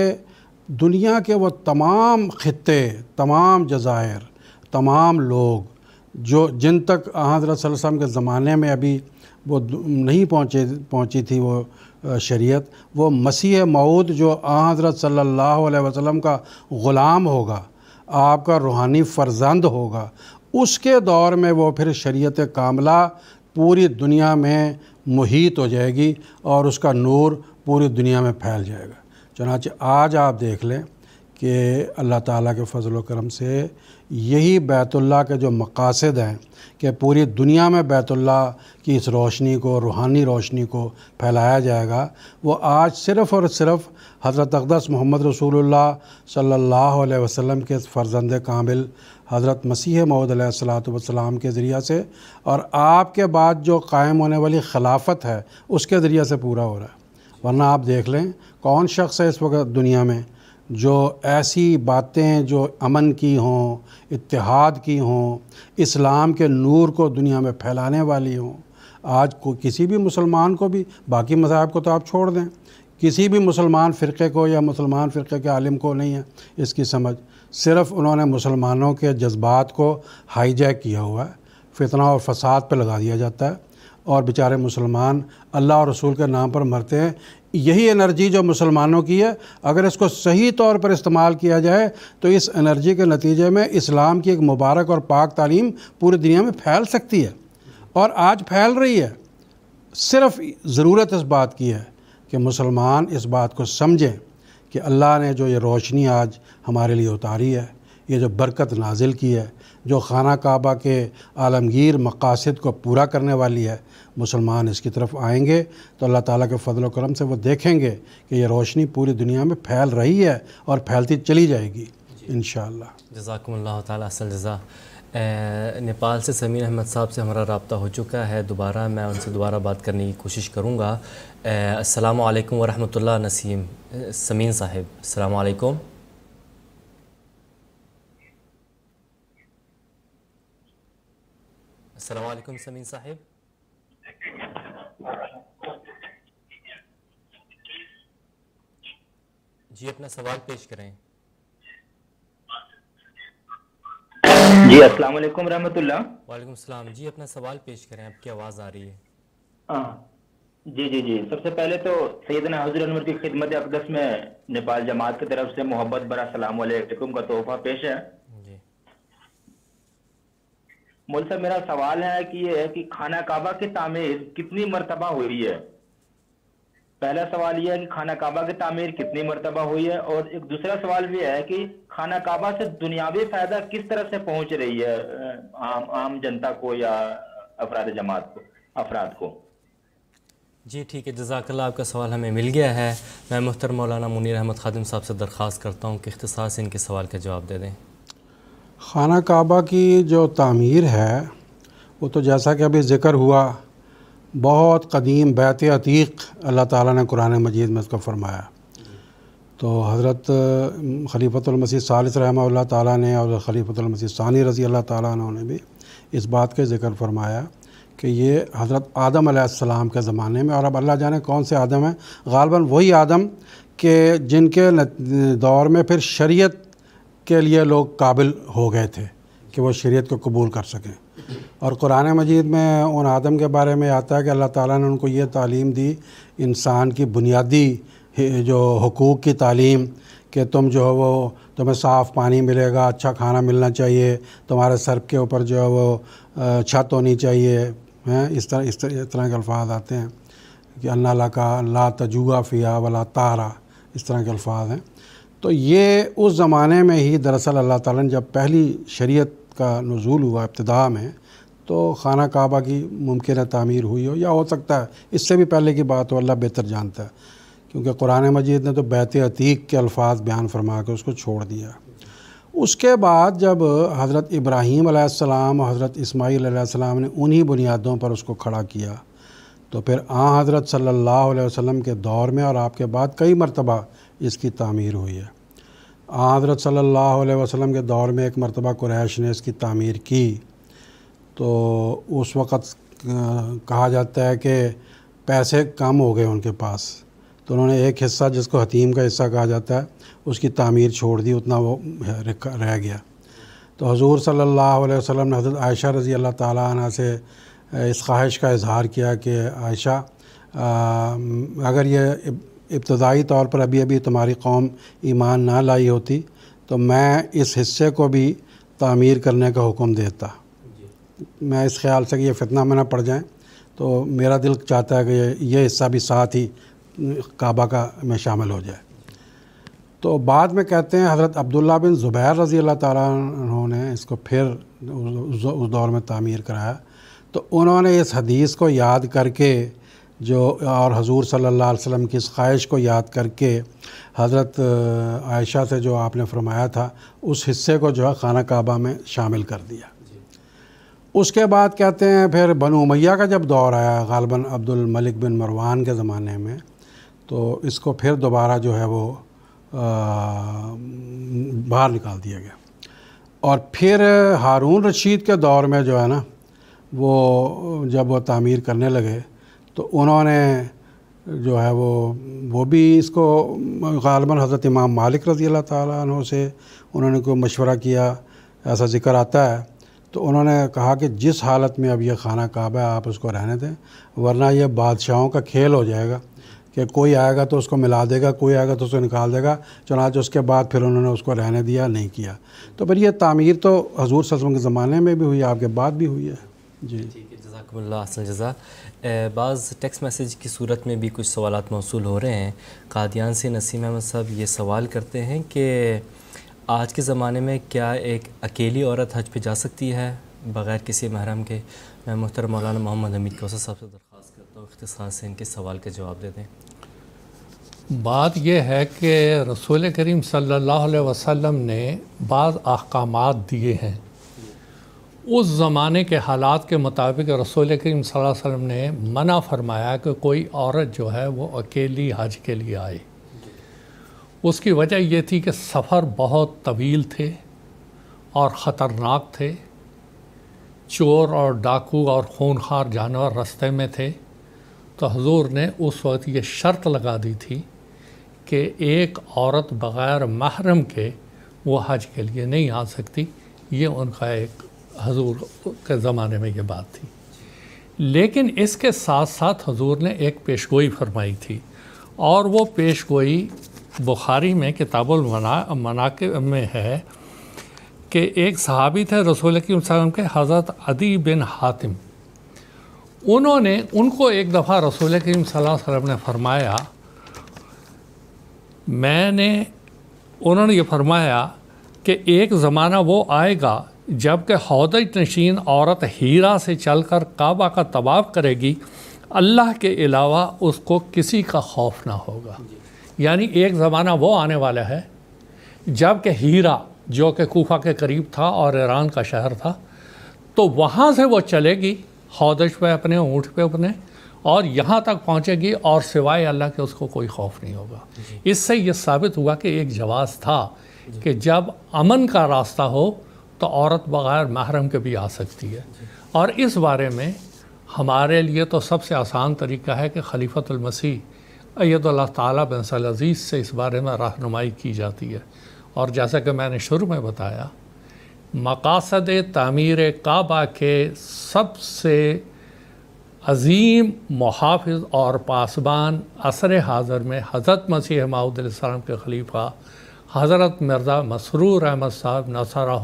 दुनिया के वो तमाम ख़त्े तमाम जजायर तमाम लोग जो जिन तक हज़रत वसम के ज़माने में अभी वो नहीं पहुँचे पहुँची थी वो शरीयत वो मसीह मऊद जो हज़रत सल्लल्लाहु अलैहि वसल्लम का ग़ुलाम होगा आपका रूहानी फ़र्जंद होगा उसके दौर में वो फिर शरीयत कामला पूरी दुनिया में मुहित हो जाएगी और उसका नूर पूरी दुनिया में फैल जाएगा चनाचे आज आप देख लें कि अल्लाह ताला के फ़जल करम से यही बैतुल्ला के जो मकासद हैं कि पूरी दुनिया में बैतुल्ला की इस रोशनी को रूहानी रोशनी को फैलाया जाएगा वो आज सिर्फ़ और सिर्फ़ हज़रत अकदस मोहम्मद रसूलुल्लाह सल्लल्लाहु अलैहि वसल्लम के फ़र्जंद कामिल हज़रत मसीह मऊद वसलाम के ज़रिया से और आपके बाद जो कायम होने वाली खिलाफत है उसके ज़रिए से पूरा हो रहा है वरना आप देख लें कौन शख्स है इस वक्त दुनिया में जो ऐसी बातें जो अमन की हों इतिहाद की हों इस्लाम के नूर को दुनिया में फैलाने वाली हों आज को किसी भी मुसलमान को भी बाकी मजाब को तो आप छोड़ दें किसी भी मुसलमान फ़िरके को या मुसलमान फ़िरके के आलिम को नहीं है इसकी समझ सिर्फ़ उन्होंने मुसलमानों के जज्बात को हाईजैक किया हुआ है फितना और फसाद पर लगा दिया जाता है और बेचारे मुसलमान अल्लाह और रसूल के नाम पर मरते हैं यही एनर्जी जो मुसलमानों की है अगर इसको सही तौर पर इस्तेमाल किया जाए तो इस एनर्जी के नतीजे में इस्लाम की एक मुबारक और पाक तालीम पूरी दुनिया में फैल सकती है और आज फैल रही है सिर्फ ज़रूरत इस बात की है कि मुसलमान इस बात को समझें कि अल्लाह ने जो ये रोशनी आज हमारे लिए उतारी है ये जो बरकत नाजिल की है जो खाना काबा के आलमगीर मकासद को पूरा करने वाली है मुसलमान इसकी तरफ आएंगे तो अल्लाह ताला के फजल करम से वो देखेंगे कि ये रोशनी पूरी दुनिया में फैल रही है और फैलती चली जाएगी इन शजाकम्ला तसल जजा नेपाल से समीन अहमद साहब से हमारा रबता हो चुका है दोबारा मैं उनसे दोबारा बात करने की कोशिश करूँगा असलकम वरहमल नसीम समीन साहिब अलकुम السلام عليكم سمين صاحب जी अपना सवाल पेश करें जी अस्सलाम वालेकुम रहमतुल्लाह वालेकुम सलाम जी अपना सवाल पेश करें आपकी आवाज़ आ रही है आ, हाँ। जी जी जी सबसे पहले तो सैदना हजर अनवर की खिदमत अकदस में नेपाल जमात की तरफ से मोहब्बत बरा सलाम वालेकुम का तोहफा पेश है मोल साहब मेरा सवाल है कि ये है कि खाना काबा की तामीर कितनी मरतबा हुई है पहला सवाल यह है कि खाना काबा की तामीर कितनी मरतबा हुई है और एक दूसरा सवाल भी है कि खाना काबा से दुनियावी फायदा किस तरह से पहुंच रही है आम आम जनता को या अफराद जमात को अफराद को जी ठीक है जजाकल्ला आपका सवाल हमें मिल गया है मैं मुख्तर मौलाना मुनीर अहमद खादिम साहब से दरख्वास्त करता हूँ कि अख्तसार इनके सवाल का जवाब दे दें खाना काबा की जो तामीर है वो तो जैसा कि अभी ज़िक्र हुआ बहुत कदीम बैत अतीक अल्लाह ताला ने कुरान मजीद में इसको फरमाया तो हज़रत खलीफतमसी सालिस रहमा ताला ने और खलीफतमसी सानी रज़ी अल्लाह ताला ने भी इस बात के जिक्र फरमाया कि ये हज़रत आदम आसमाम के ज़माने में और अब अल्लाह जाने कौन से आदम हैं गालबा वही आदम के जिनके दौर में फिर शरीयत के लिए लोग काबिल हो गए थे कि वो शरीयत को कबूल कर सकें और कुरान मजीद में उन आदम के बारे में आता है कि अल्लाह ताला ने उनको ये तालीम दी इंसान की बुनियादी जो हकूक़ की तालीम कि तुम जो है वो तुम्हें साफ़ पानी मिलेगा अच्छा खाना मिलना चाहिए तुम्हारे सर के ऊपर जो है वो छत होनी चाहिए हैं इस तरह इस तरह इस तरह के अल्फाज आते हैं कि अल्लाह का ला तजुआ फ़िया वला तारा इस तरह के अल्फाज हैं तो ये उस ज़माने में ही दरअसल अल्लाह ताला ने जब पहली शरीयत का नज़ूल हुआ इब्तदा में तो खाना काबा की मुमकिन तमीर हुई हो या हो सकता है इससे भी पहले की बात हो अल्लाह बेहतर जानता है क्योंकि कुरान मजीद ने तो बैत अतीक के अल्फाज बयान फरमा के उसको छोड़ दिया उसके बाद जब हज़रत इब्राहीम और हज़रत इसमाईलम ने उन्हीं बुनियादों पर उसको खड़ा किया तो फिर आ हज़रत सल्लल्लाहु अलैहि वसल्लम के दौर में और आपके बाद कई मरतबा इसकी तमीर हुई है हज़रत अलैहि वसल्लम के दौर में एक मरतबा कुरैश ने इसकी तमीर की तो उस वक़्त कहा जाता है कि पैसे कम हो गए उनके पास तो उन्होंने एक हिस्सा जिसको हतीम का हिस्सा कहा जाता है उसकी तामीर छोड़ दी उतना वो रह गया तो हजूर सल्ला वसम ने हज़रत आयशा रज़ी अल्लाह ताली से इस ख्वाहिश का इजहार किया कि आयशा अगर ये इब्तदाई तौर पर अभी अभी तुम्हारी कौम ईमान ना लाई होती तो मैं इस हिस्से को भी तामीर करने का हुक्म देता मैं इस ख्याल से कि ये फितना में ना पड़ जाए तो मेरा दिल चाहता है कि ये हिस्सा भी साथ ही काबा का में शामिल हो जाए तो बाद में कहते हैं हज़रत अब्दुल्ला बिन ज़ुबैर रज़ी अल्लाह तु ने इसको फिर उस दौर में तामीर कराया तो उन्होंने इस हदीस को याद करके जो और हजूर सल्लल्लाहु अलैहि वसल्लम की इस ख्वाहिश को याद करके हज़रत आयशा से जो आपने फरमाया था उस हिस्से को जो है खाना काबा में शामिल कर दिया उसके बाद कहते हैं फिर बनु उमैया का जब दौर आया गालबन अब्दुल मलिक बिन मरवान के ज़माने में तो इसको फिर दोबारा जो है वो बाहर निकाल दिया गया और फिर हारून रशीद के दौर में जो है ना वो जब वो तामीर करने लगे तो उन्होंने जो है वो वो भी इसको गालबा हज़रत इमाम मालिक रज़ी अल्लाह ताली से उन्होंने कोई मशवरा किया ऐसा ज़िक्र आता है तो उन्होंने कहा कि जिस हालत में अब यह खाना काबा है आप उसको रहने दें वरना यह बादशाहों का खेल हो जाएगा कि कोई आएगा तो उसको मिला देगा कोई आएगा तो उसको निकाल देगा चुनाच उसके बाद फिर उन्होंने उसको रहने दिया नहीं किया तो फिर यह तमीर तो हजूर सजम के ज़माने में भी हुई आपके बाद भी हुई है जी ठीक है जजाकल्ला जजा बाज़ टेक्स्ट मैसेज की सूरत में भी कुछ सवाल मौसू हो रहे हैं कादियान से नसीम अहमद साहब ये सवाल करते हैं कि आज के ज़माने में क्या एक अकेली औरत हज पे जा सकती है बग़ैर किसी महरम के मैं मुख्तर मौलाना मोहम्मद हमीद को साहब से दरख्वास्त करता हूँ अख्तसार से इनके सवाल का जवाब दे दें बात यह है कि रसूल करीम सल्ला वसम ने बाज़ अहकाम दिए हैं उस ज़माने के हालात के मुताबिक रसोल करीम वसम ने मना फरमाया कि कोई औरत जो है वो अकेली हज के लिए आए उसकी वजह ये थी कि सफ़र बहुत तवील थे और ख़तरनाक थे चोर और डाकू और खूनखार जानवर रस्ते में थे तो हजूर ने उस वक्त ये शर्त लगा दी थी कि एक औरत बग़ैर महरम के वो हज के लिए नहीं आ सकती ये उनका एक हजूर के ज़माने में ये बात थी लेकिन इसके साथ साथ हजूर ने एक पेशगोई फरमाई थी और वो पेशगोई बुखारी में किताबुल मना मनाकब में है कि एक सहाबी थे रसूल सलम के हज़रत अदी बिन हातिम उन्होंने उनको एक दफ़ा रसूल करीम ने फरमाया मैंने उन्होंने ये फरमाया कि एक ज़माना वो आएगा जबकि हौद नशीन औरत हीरा से चलकर काबा का तबाव करेगी अल्लाह के अलावा उसको किसी का खौफ ना होगा यानी एक ज़माना वो आने वाला है जबकि हीरा जो कि कोफा के करीब था और ईरान का शहर था तो वहाँ से वो चलेगी हौदश पे अपने ऊँट पे अपने और यहाँ तक पहुँचेगी और सिवाय अल्लाह के उसको कोई खौफ नहीं होगा इससे ये साबित हुआ कि एक जवाब था कि जब अमन का रास्ता हो तो औरत बग़ैर महरम के भी आ सकती है और इस बारे में हमारे लिए तो सबसे आसान तरीका है कि खलीफतमसीह अयदल्ला अज़ीज़ से इस बारे में रहनुमाई की जाती है और जैसा कि मैंने शुरू में बताया मकासद तमीर काबा के सबसे अजीम मुहाफ़ और पासबान असर हाज़र में हज़रत मसीह माउदम के खलीफा हज़रत मिर्ज़ा मसरूर अहमद साहब नसरा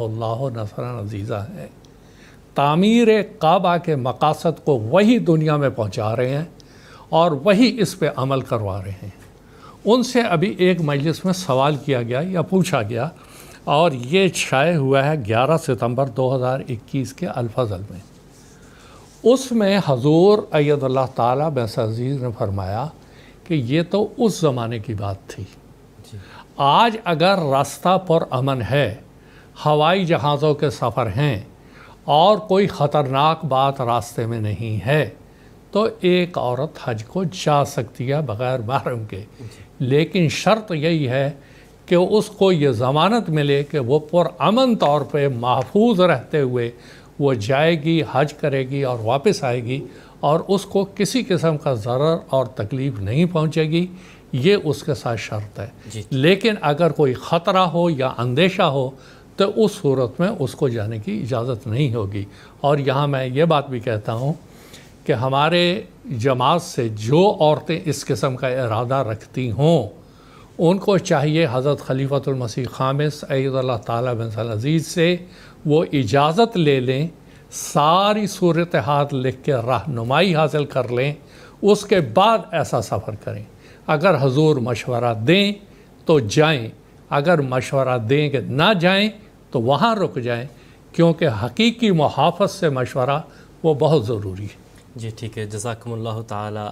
नसरा अजीज़ा हैं तामीर काबा के मकासद को वही दुनिया में पहुंचा रहे हैं और वही इस पर अमल करवा रहे हैं उनसे अभी एक मजलिस में सवाल किया गया या पूछा गया और ये शाये हुआ है 11 सितंबर 2021 के अलफ़ल में उसमें हजूर अयदल्ला तजीज़ ने फरमाया कि ये तो उस ज़माने की बात थी आज अगर रास्ता पर अमन है हवाई जहाज़ों के सफ़र हैं और कोई ख़तरनाक बात रास्ते में नहीं है तो एक औरत हज को जा सकती है बग़ैर महरम के लेकिन शर्त यही है कि उसको ये ज़मानत मिले कि वो पुरअमन तौर पर महफूज रहते हुए वो जाएगी हज करेगी और वापस आएगी और उसको किसी किस्म का ज़र और तकलीफ़ नहीं पहुँचेगी ये उसके साथ शर्त है लेकिन अगर कोई ख़तरा हो या अंदेशा हो तो उस सूरत में उसको जाने की इजाज़त नहीं होगी और यहाँ मैं ये बात भी कहता हूँ कि हमारे जमात से जो औरतें इस किस्म का इरादा रखती हों उनको चाहिए हज़रत खलीफतुलमसी खामिस अल्लाह ताली बिन अजीज़ से वो इजाज़त ले लें सारी सूरत हाल लिख के रहनुमाई हासिल कर लें उसके बाद ऐसा सफ़र करें अगर हजूर मशवरा दें तो जाएं अगर मशवरा दें कि ना जाएं तो वहाँ रुक जाएं क्योंकि हकीकी मुहाफत से मशवरा वो बहुत ज़रूरी है जी ठीक है जजाकमल्ला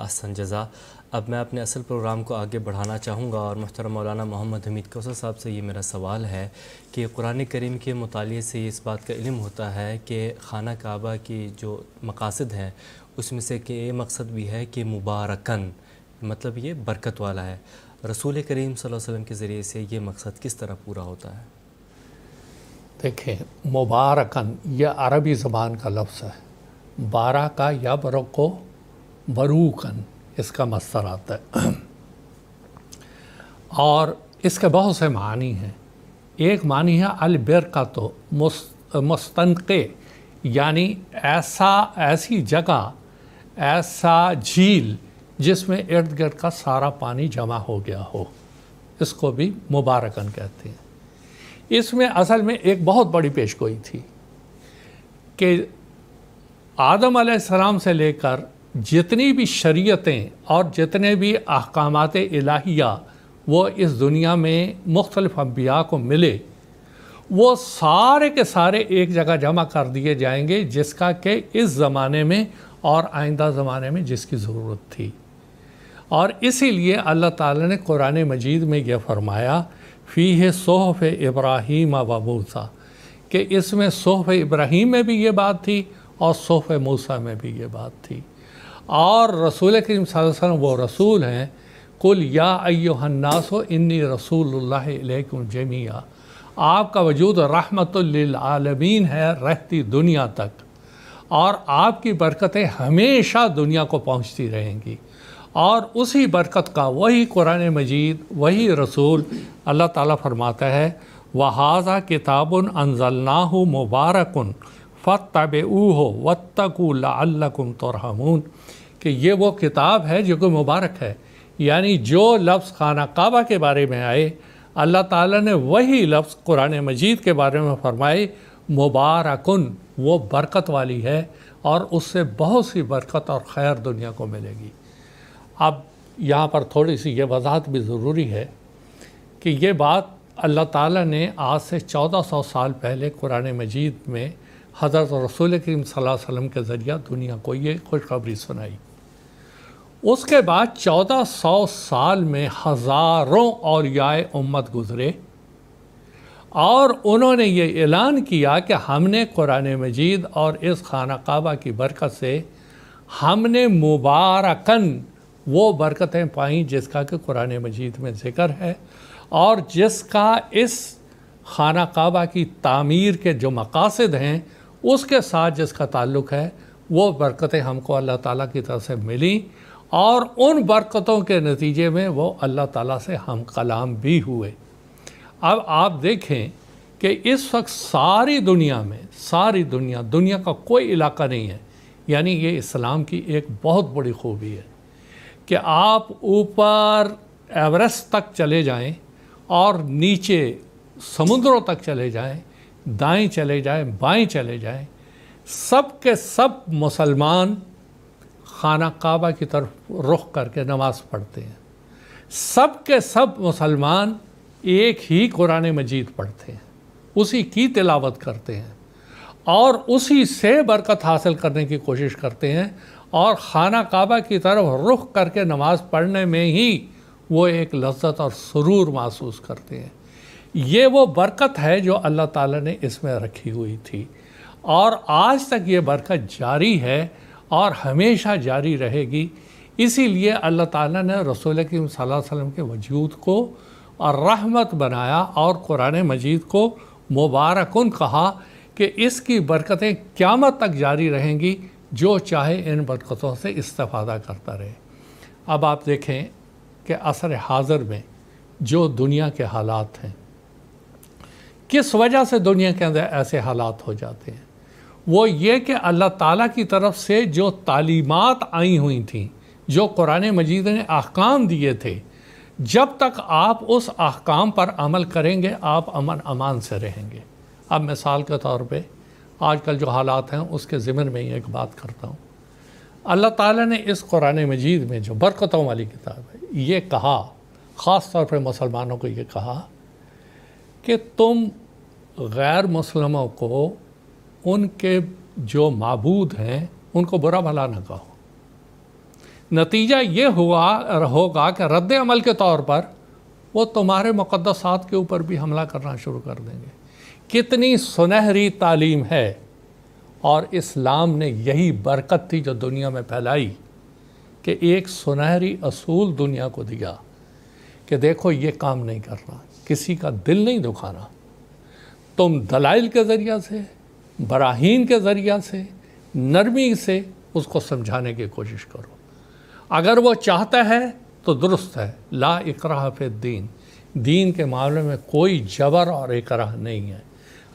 तसन जजा अब मैं अपने असल प्रोग्राम को आगे बढ़ाना चाहूँगा और मोहतरम मौलाना मोहम्मद हमीद कौसर साहब से ये मेरा सवाल है कि कुरान करीम के मुताले से इस बात का इलम होता है कि खाना काबा की जो मकासद हैं उसमें से कि ये मकसद भी है कि मुबारकन मतलब ये बरकत वाला है रसूल करीम वसल्लम के ज़रिए से ये मकसद किस तरह पूरा होता है देखें मुबारकन यह अरबी ज़बान का लफ्ज़ है बारा का या बरको बरूकन इसका मस्तर आता है और इसके बहुत से मानी हैं एक मानी है अलबिर का तो मुस्तनक़े यानी ऐसा ऐसी जगह ऐसा झील जिसमें इर्द गिर्द का सारा पानी जमा हो गया हो इसको भी मुबारकन कहते हैं इसमें असल में एक बहुत बड़ी पेशगोई थी कि आदम सलाम से लेकर जितनी भी शरीयतें और जितने भी अहकाम इलाहिया वो इस दुनिया में मुख्तलिफ अम्बिया को मिले वो सारे के सारे एक जगह जमा कर दिए जाएंगे जिसका कि इस ज़माने में और आइंदा ज़माने में जिसकी ज़रूरत थी और इसीलिए अल्लाह ताला ने कुरान मजीद में यह फरमाया फ़ी है सोहफ़ इब्राहीम व मूसा कि इसमें सोहफ़ इब्राहीम में भी ये बात थी और सोहफ़ मूसा में भी ये बात थी और रसूल करीम वसल्लम वो रसूल हैं कुल या अयोहन्नासो इन्नी रसूल जमिया आपका वजूद रहमतुल्लमीन है रहती दुनिया तक और आपकी बरकतें हमेशा दुनिया को पहुँचती रहेंगी और उसी बरकत का वही कुरान मजीद वही रसूल अल्लाह ताला फरमाता है वहाज़ा किताबन अनजलना मुबारक फ़तब ऊ हो वत्तकू लकुम कि ये वो किताब है जो कि मुबारक है यानी जो लफ्ज़ खाना काबा के बारे में आए अल्लाह ताला ने वही लफ्ज़ कुरान मजीद के बारे में फ़रमाए मुबारकन वो बरकत वाली है और उससे बहुत सी बरकत और खैर दुनिया को मिलेगी अब यहाँ पर थोड़ी सी ये वजाहत भी ज़रूरी है कि ये बात अल्लाह ताला ने आज से 1400 साल पहले कुरान मजीद में हज़रत रसूल करीम वसल्लम के ज़रिए दुनिया को ये खुशखबरी सुनाई उसके बाद 1400 साल में हज़ारों और याय उम्मत गुज़रे और उन्होंने ये ऐलान किया कि हमने कुरान मजीद और इस खाना काबा की बरकत से हमने मुबारकन वो बरकतें पाई जिसका कि कुरान मजीद में ज़िक्र है और जिसका इस खाना काबा की तामीर के जो मकासद हैं उसके साथ जिसका ताल्लुक़ है वो बरकतें हमको अल्लाह ताला की तरफ से मिली और उन बरकतों के नतीजे में वो अल्लाह ताला से हम कलाम भी हुए अब आप देखें कि इस वक्त सारी दुनिया में सारी दुनिया दुनिया का कोई इलाका नहीं है यानी ये इस्लाम की एक बहुत बड़ी खूबी है कि आप ऊपर एवरेस्ट तक चले जाएं और नीचे समुद्रों तक चले जाएं दाएं चले जाएं बाएं चले जाएं सब के सब मुसलमान खाना काबा की तरफ रुख करके नमाज पढ़ते हैं सब के सब मुसलमान एक ही कुरान मजीद पढ़ते हैं उसी की तिलावत करते हैं और उसी से बरकत हासिल करने की कोशिश करते हैं और खाना काबा की तरफ रुख करके नमाज पढ़ने में ही वो एक लज्जत और सुरूर महसूस करते हैं ये वो बरकत है जो अल्लाह ताला ने इसमें रखी हुई थी और आज तक ये बरकत जारी है और हमेशा जारी रहेगी इसीलिए अल्लाह ताला ने रसूल करीम वसल्लम के वजूद को और रहमत बनाया और कुरान मजीद को मुबारकुन कहा कि इसकी बरकतें क्यामत तक जारी रहेंगी जो चाहे इन बरकतों से इस्तफ़ादा करता रहे अब आप देखें कि असर हाज़र में जो दुनिया के हालात हैं किस वजह से दुनिया के अंदर ऐसे हालात हो जाते हैं वो ये कि अल्लाह ताला की तरफ से जो तालीमात आई हुई थी जो कुरान मजीद ने अहकाम दिए थे जब तक आप उस अहकाम पर अमल करेंगे आप अमन अमान से रहेंगे अब मिसाल के तौर पर आज कल जो हालात हैं उसके ज़िमन में ही एक बात करता हूँ अल्लाह ताला ने इस कुरान मजीद में जो बरकतों वाली किताब है ये कहा ख़ास तौर पर मुसलमानों को ये कहा कि तुम गैर मुसलमों को उनके जो मबूद हैं उनको बुरा भला ना कहो नतीजा ये हुआ होगा कि रद्द अमल के तौर पर वो तुम्हारे मुकदसात के ऊपर भी हमला करना शुरू कर देंगे कितनी सुनहरी तालीम है और इस्लाम ने यही बरकत थी जो दुनिया में फैलाई कि एक सुनहरी असूल दुनिया को दिया कि देखो ये काम नहीं करना किसी का दिल नहीं दुखाना तुम दलाइल के ज़रिया से बराहीन के ज़रिया से नरमी से उसको समझाने की कोशिश करो अगर वो चाहता है तो दुरुस्त है ला इकरा दीन दीन के मामले में कोई जबर और इकराह नहीं है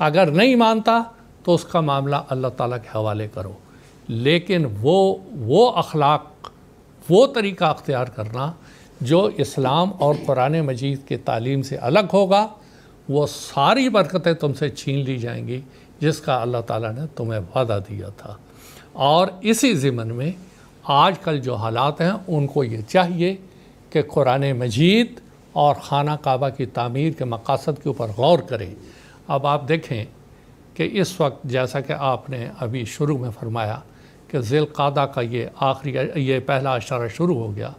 अगर नहीं मानता तो उसका मामला अल्लाह ताला के हवाले करो लेकिन वो वो अखलाक वो तरीका अख्तियार करना जो इस्लाम और कुरान मजीद के तालीम से अलग होगा वो सारी बरकतें तुमसे छीन ली जाएंगी जिसका अल्लाह ताला ने तुम्हें वादा दिया था और इसी ज़िमन में आजकल जो हालात हैं उनको ये चाहिए कि कुरान मजीद और खाना काबा की तामीर के मकासद के ऊपर गौर करें अब आप देखें कि इस वक्त जैसा कि आपने अभी शुरू में फरमाया कि ज़िलकादा का ये आखिरी ये पहला अशारा शुरू हो गया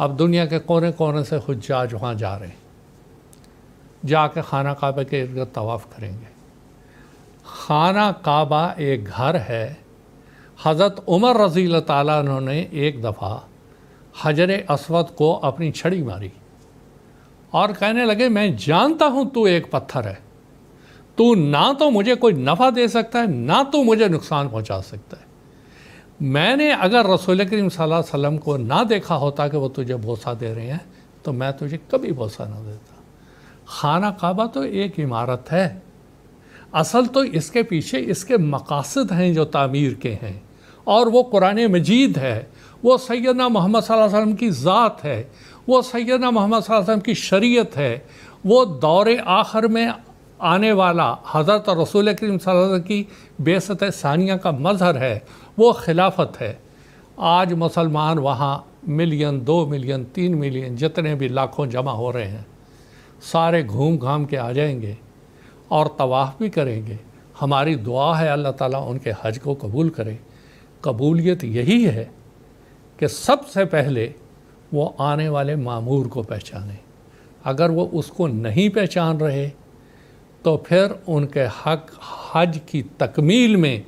अब दुनिया के कोने कोने से हजाज वहाँ जा रहे हैं जा के खाना काबा के इर्द गिर्द तवाफ़ करेंगे खाना काबा एक घर है हज़रत उमर रज़ी तु एक दफ़ा हजर असवद को अपनी छड़ी मारी और कहने लगे मैं जानता हूँ तू एक पत्थर है तो ना तो मुझे कोई नफ़ा दे सकता है ना तो मुझे नुकसान पहुंचा सकता है मैंने अगर रसोल करीम वसम को ना देखा होता कि वो तुझे भोसा दे रहे हैं तो मैं तुझे कभी भोसा ना देता खाना काबा तो एक इमारत है असल तो इसके पीछे इसके मकासद हैं जो तामीर के हैं और वो कुरान मजीद है वो सैदना मोहम्मद वसल्लम की ज़ात है वो सैदना मोहम्मद वसल्लम की शरीयत है वो दौरे आखिर में आने वाला हज़रत रसूल करीम वसल्लम की बेसत सानिया का मज़हर है वो खिलाफत है आज मुसलमान वहाँ मिलियन दो मिलियन तीन मिलियन जितने भी लाखों जमा हो रहे हैं सारे घूम घाम के आ जाएंगे और तवाफ़ भी करेंगे हमारी दुआ है अल्लाह ताला उनके हज को कबूल करे कबूलियत यही है कि सबसे पहले वो आने वाले मामूर को पहचाने अगर वो उसको नहीं पहचान रहे तो फिर उनके हक हज की तकमील में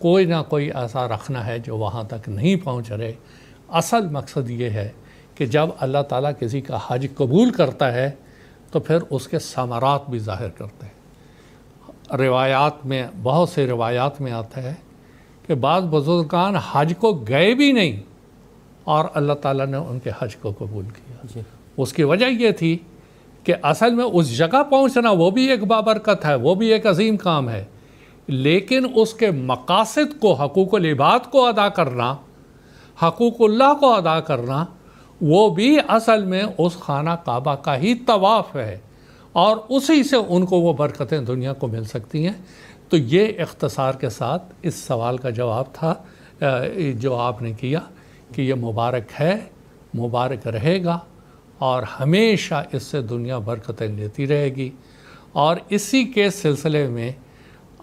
कोई ना कोई ऐसा रखना है जो वहाँ तक नहीं पहुँच रहे असल मकसद ये है कि जब अल्लाह ताला किसी का हज कबूल करता है तो फिर उसके समारात भी ज़ाहिर करते हैं रिवायात में बहुत से रिवायात में आता है कि बाद बुजुर्गान हज को गए भी नहीं और अल्लाह ताला ने उनके हज को कबूल किया उसकी वजह यह थी कि असल में उस जगह पहुंचना वो भी एक बाबरकत है वो भी एक अजीम काम है लेकिन उसके मकासद को हकूक लिबात को अदा करना हकूकुल्ला को अदा करना वो भी असल में उस खाना काबा का ही तवाफ़ है और उसी से उनको वो बरकतें दुनिया को मिल सकती हैं तो ये इख्तसार के साथ इस सवाल का जवाब था जो आपने किया कि ये मुबारक है मुबारक रहेगा और हमेशा इससे दुनिया बरकतें लेती रहेगी और इसी के सिलसिले में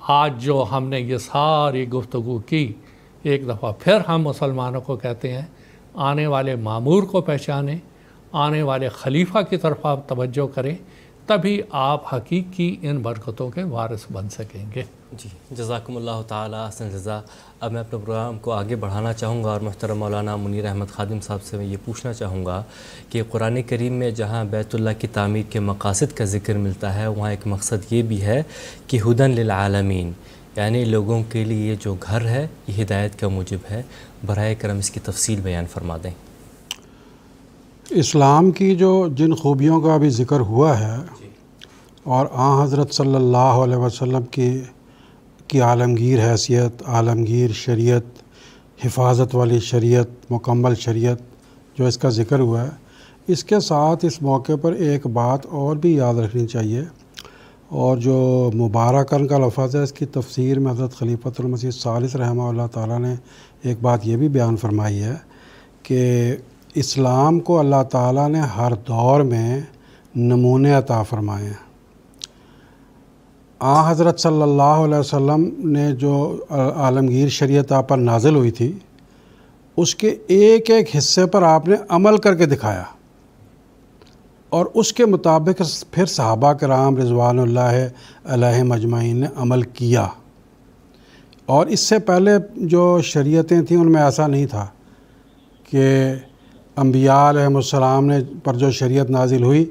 आज जो हमने ये सारी गुफ्तु की एक दफ़ा फिर हम मुसलमानों को कहते हैं आने वाले मामूर को पहचानें आने वाले खलीफा की तरफ आप तवज्जो करें तभी आप हकीकी इन बरकतों के वारिस बन सकेंगे जी जजाकमल्ला तसन जजा अब मैं अपने प्रोग्राम को आगे बढ़ाना चाहूँगा और महतरम मौलाना मुनीर अहमद खादिम साहब से मैं ये पूछना चाहूँगा कि कुरान करीम में जहाँ बैतुल्ला की तमीर के मकासद का जिक्र मिलता है वहाँ एक मकसद ये भी है कि हदन लालमीन यानी लोगों के लिए जो घर है ये हिदायत का मूजब है बर करम इसकी तफसील बयान फरमा दें इस्लाम की जो जिन खूबियों का अभी ज़िक्र हुआ है और आ हज़रत सल्ला वसम की की आलमगीर हैसियत आलमगीर शरीयत हिफाजत वाली शरीयत मुकम्मल शरीयत जो इसका ज़िक्र हुआ है इसके साथ इस मौके पर एक बात और भी याद रखनी चाहिए और जो मुबारकन का लफाज है इसकी तफसीर में हज़रत खलीफतमसी सालिस रहमा ताली ने एक बात यह भी बयान फरमाई है कि इस्लाम को अल्लाह ताला ने हर दौर में नमूने अता फ़रमाए हैं आ हज़रत सल्लल्लाहु अलैहि वसल्लम ने जो आलमगीर शरीयत आप पर नाजिल हुई थी उसके एक एक हिस्से पर आपने अमल करके दिखाया और उसके मुताबिक फिर सहाबा कराम रिजवान मजमाइन ने अमल किया और इससे पहले जो शरीयतें थीं उनमें ऐसा नहीं था कि अम्बियाम ने पर जो शरीयत नाजिल हुई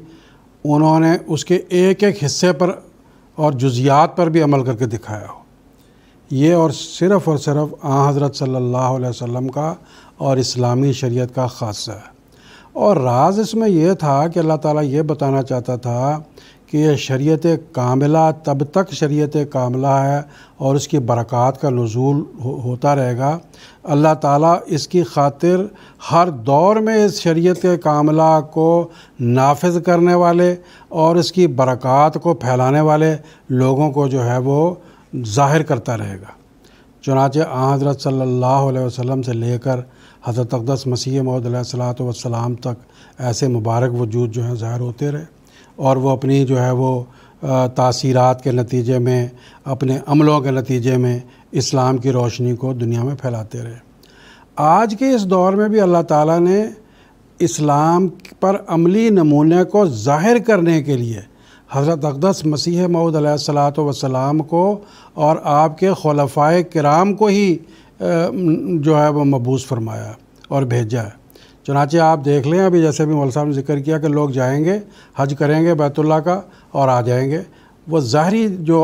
उन्होंने उसके एक एक हिस्से पर और जुजियात पर भी अमल करके दिखाया हो ये और सिर्फ़ और सिर्फ़ आ हज़रत सल्लल्लाहु अलैहि वसल्लम का और इस्लामी शरीयत का खासा है और राज इसमें यह था कि अल्लाह ताला ये बताना चाहता था कि यह शरीत कामिला तब तक शरीत कामिला है और उसकी बरक़ात का नज़ूल हो, होता रहेगा अल्लाह ताला इसकी खातिर हर दौर में इस शरीत कामिला को नाफज करने वाले और इसकी बरक़ात को फैलाने वाले लोगों को जो है वो ज़ाहिर करता रहेगा चुनाच हज़रत सल्ला वसम से लेकर हज़रत अकदस मसीह मौदसलात वसलाम तक ऐसे मुबारक वजूद जो हैं ज़ाहिर होते रहे और वो अपनी जो है वो तासीरात के नतीजे में अपने अमलों के नतीजे में इस्लाम की रोशनी को दुनिया में फैलाते रहे आज के इस दौर में भी अल्लाह ताला ने इस्लाम पर अमली नमूने को ज़ाहिर करने के लिए हज़रत अकदस मसीह मऊद सलात वसलाम को और आपके खलफा कराम को ही जो है वो मबूस फरमाया और भेजा है चुनाचे आप देख लें अभी जैसे भी मौल साहब ने जिक्र किया कि लोग जाएंगे हज करेंगे बैतुल्ला का और आ जाएंगे वो ज़ाहरी जो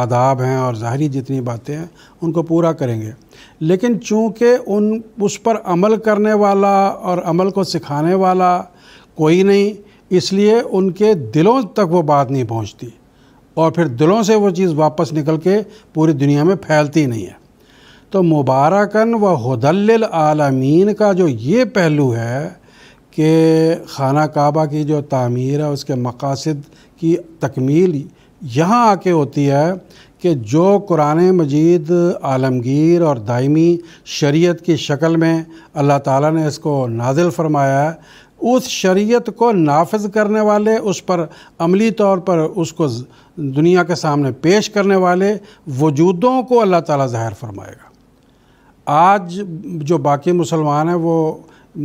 आदाब हैं और ज़ाहरी जितनी बातें हैं उनको पूरा करेंगे लेकिन चूँकि उन उस पर अमल करने वाला और अमल को सिखाने वाला कोई नहीं इसलिए उनके दिलों तक वो बात नहीं पहुँचती और फिर दिलों से वो चीज़ वापस निकल के पूरी दुनिया में फैलती नहीं है तो मुबारकन व हदल आलमीन का जो ये पहलू है कि खाना काबा की जो तमीर है उसके मकासद की तकमील यहाँ आके होती है कि जो कुरान मजीद आलमगीर और दायमी शरीयत की शक्ल में अल्लाह ताला ने इसको नाजिल फरमाया है उस शरीयत को नाफज करने वाले उस पर अमली तौर पर उसको दुनिया के सामने पेश करने वाले वजूदों को अल्लाह ताला ज़ाहिर फरमाएगा आज जो बाकी मुसलमान हैं वो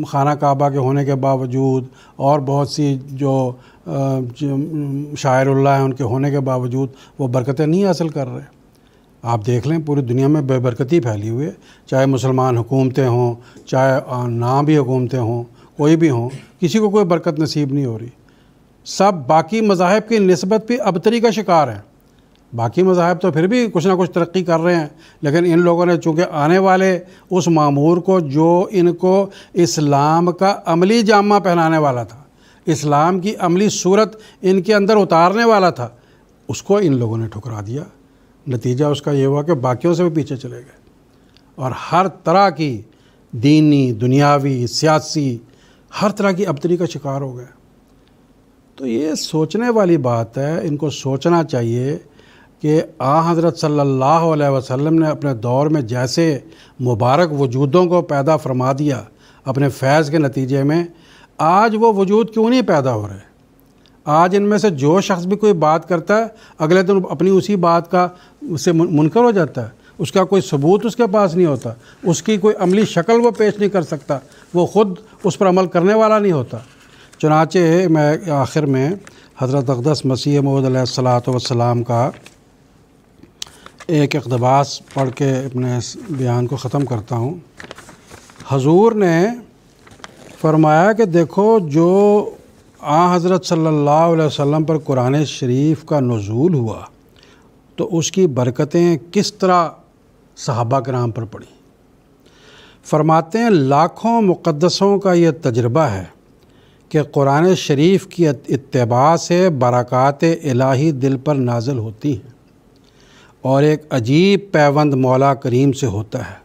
खाना काबा के होने के बावजूद और बहुत सी जो, जो शायरुल्ला हैं उनके होने के बावजूद वो बरकतें नहीं हासिल कर रहे आप देख लें पूरी दुनिया में बेबरकती फैली हुई है चाहे मुसलमान हुकूमतें हों चाहे ना भी हुकूमतें हों कोई भी हों किसी को कोई बरकत नसीब नहीं हो रही सब बाकी मजाहब की नस्बत भी अबतरी का शिकार हैं बाकी मज़ाहब तो फिर भी कुछ ना कुछ तरक्की कर रहे हैं लेकिन इन लोगों ने चूँकि आने वाले उस मामूर को जो इनको इस्लाम का अमली जामा पहनाने वाला था इस्लाम की अमली सूरत इनके अंदर उतारने वाला था उसको इन लोगों ने ठुकरा दिया नतीजा उसका ये हुआ कि बाकियों से भी पीछे चले गए और हर तरह की दीनी दुनियावी सियासी हर तरह की अबतरी का शिकार हो गए तो ये सोचने वाली बात है इनको सोचना चाहिए कि आ हज़रत सल्लल्लाहु अलैहि वसल्लम ने अपने दौर में जैसे मुबारक वजूदों को पैदा फरमा दिया अपने फैज़ के नतीजे में आज वो वजूद क्यों नहीं पैदा हो रहे आज इनमें से जो शख्स भी कोई बात करता है अगले दिन अपनी उसी बात का उससे मुनकर हो जाता है उसका कोई सबूत उसके पास नहीं होता उसकी कोई अमली शक्ल वो पेश नहीं कर सकता वो ख़ुद उस पर अमल करने वाला नहीं होता चुनाचे मैं आखिर में हज़रत अकदस मसीह वसलाम का एक अकदबास पढ़ के अपने बयान को ख़त्म करता हूँ हजूर ने फरमाया कि देखो जो आ हज़रत सल्लल्लाहु अलैहि वसल्लम पर कुरान शरीफ का नज़ूल हुआ तो उसकी बरकतें किस तरह सहाबा कराम पर पड़ी फरमाते हैं लाखों मुक़दसों का ये तजर्बा है कि कुरान शरीफ की इतबा से बरक़ात इलाही दिल पर नाजल होती हैं और एक अजीब पैवंद मौला करीम से होता है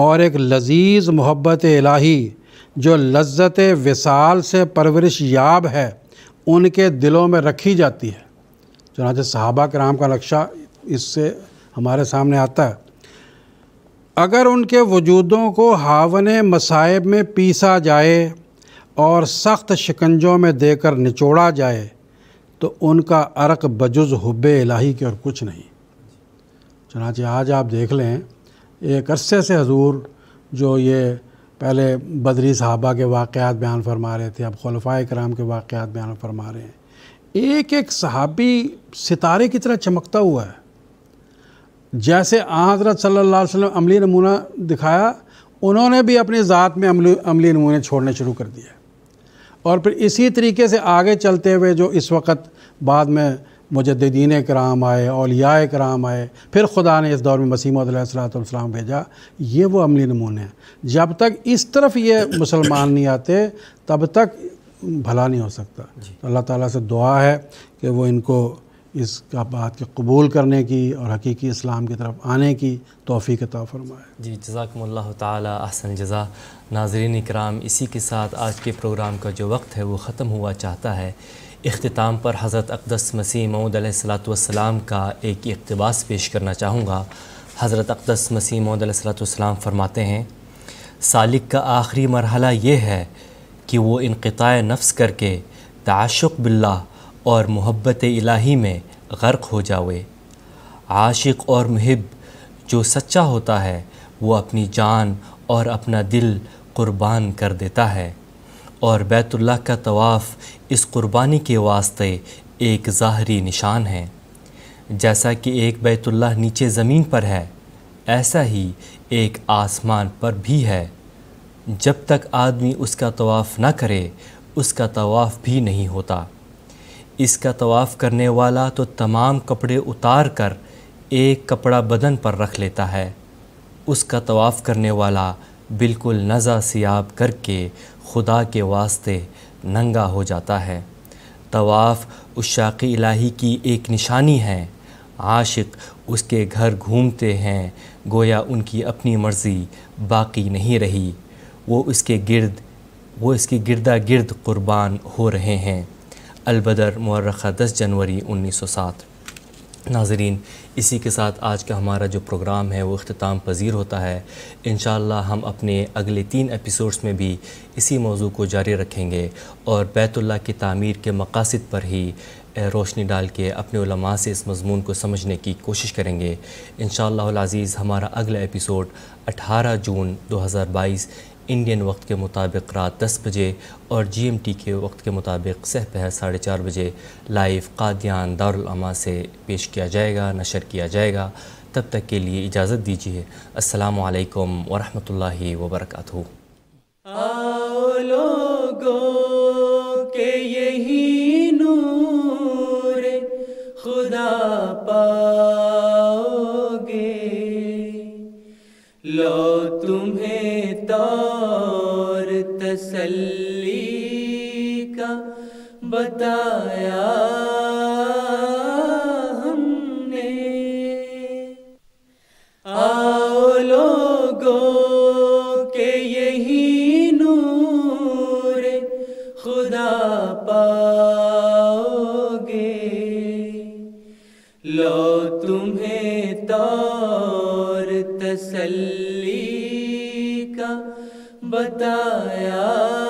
और एक लजीज मोहब्बत इलाही जो लज्जत विसाल से परवरिश याब है उनके दिलों में रखी जाती है चुनाच सहाबा कराम का नक्शा इससे हमारे सामने आता है अगर उनके वजूदों को हावन मसाइब में पीसा जाए और सख्त शिकंजों में देकर निचोड़ा जाए तो उनका अरक बजुज़ हुब्बे इलाही के और कुछ नहीं चनाचे आज आप देख लें एक अरसे से हजूर जो ये पहले बदरी साहबा के वाक़ात बयान फरमा रहे थे अब खलफा कराम के वाक़ात बयान फरमा रहे हैं एक एक सहाबी सितारे की तरह चमकता हुआ है जैसे आजरत सल्ला वसम अमली नमूना दिखाया उन्होंने भी अपनी ज़ात में अमली अमली नमूने छोड़ने शुरू कर दिया और फिर इसी तरीके से आगे चलते हुए जो इस वक्त बाद में मुजद्दीन कराम आए अलिया कराम आए फिर खुदा ने इस दौर में मसीमसलाम भेजा ये वो अमली नमूने हैं जब तक इस तरफ ये मुसलमान नहीं आते तब तक भला नहीं हो सकता तो अल्लाह ताला से दुआ है कि वो इनको इस बात के कबूल करने की और हकीकी इस्लाम की तरफ आने की तोफ़ी तौर फरमाए जी जजाकमल तसन जजा नाजरीन कराम इसी के साथ आज के प्रोग्राम का जो वक्त है वो ख़त्म हुआ चाहता है अख्ताम पर हज़रत अकदस मसीह मऊद सलाम का एक इकतबास पेश करना चाहूँगा हज़रत अकदस मसीह मऊद सलाम फरमाते हैं सालिक का आखिरी मरहला ये है कि वो इनकता नफ्स करके ताशुक बिल्ला और मोहब्बत इलाही में गर्क हो जावे आशिक और महब जो सच्चा होता है वो अपनी जान और अपना दिल कुर्बान कर देता है और बैतुल्ला का तवाफ़ इस क़ुरबानी के वास्ते एक ज़ाहरी निशान है जैसा कि एक बैतुल्ला नीचे ज़मीन पर है ऐसा ही एक आसमान पर भी है जब तक आदमी उसका तवाफ़ ना करे उसका तवाफ़ भी नहीं होता इसका तवाफ़ करने वाला तो तमाम कपड़े उतार कर एक कपड़ा बदन पर रख लेता है उसका तवाफ़ करने वाला बिल्कुल नज़ा सियाब करके खुदा के वास्ते नंगा हो जाता है तवाफ़ उस शाकी इलाही की एक निशानी है आशिक उसके घर घूमते हैं गोया उनकी अपनी मर्ज़ी बाकी नहीं रही वो उसके गिर्द वो इसके गिरदा गिर्द कुर्बान हो रहे हैं अलबदर मर्रखा दस जनवरी उन्नीस सौ सात नाजरीन इसी के साथ आज का हमारा जो प्रोग्राम है वो अख्ताम पजीर होता है इन हम अपने अगले तीन एपिसोड्स में भी इसी मौजू को जारी रखेंगे और बैतुल्ला की तमीर के मकासद पर ही रोशनी डाल के अपने से इस मज़मून को समझने की कोशिश करेंगे इन अज़ीज़ हमारा अगला एपिसोड 18 जून 2022 इंडियन वक्त के मुताबिक रात दस बजे और जीएमटी के वक्त के मुताबिक सह साढ़े चार बजे लाइव कादियान दारुलमा से पेश किया जाएगा नशर किया जाएगा तब तक के लिए इजाज़त दीजिए असलकम वरहमल वबरक के खुदा पाओगे लो तुम्हें तो तसल्ली का बताया हमने आओ लोगों के यही नूर खुदा पाओगे लो तुम्हें तौर तसल्ली बताया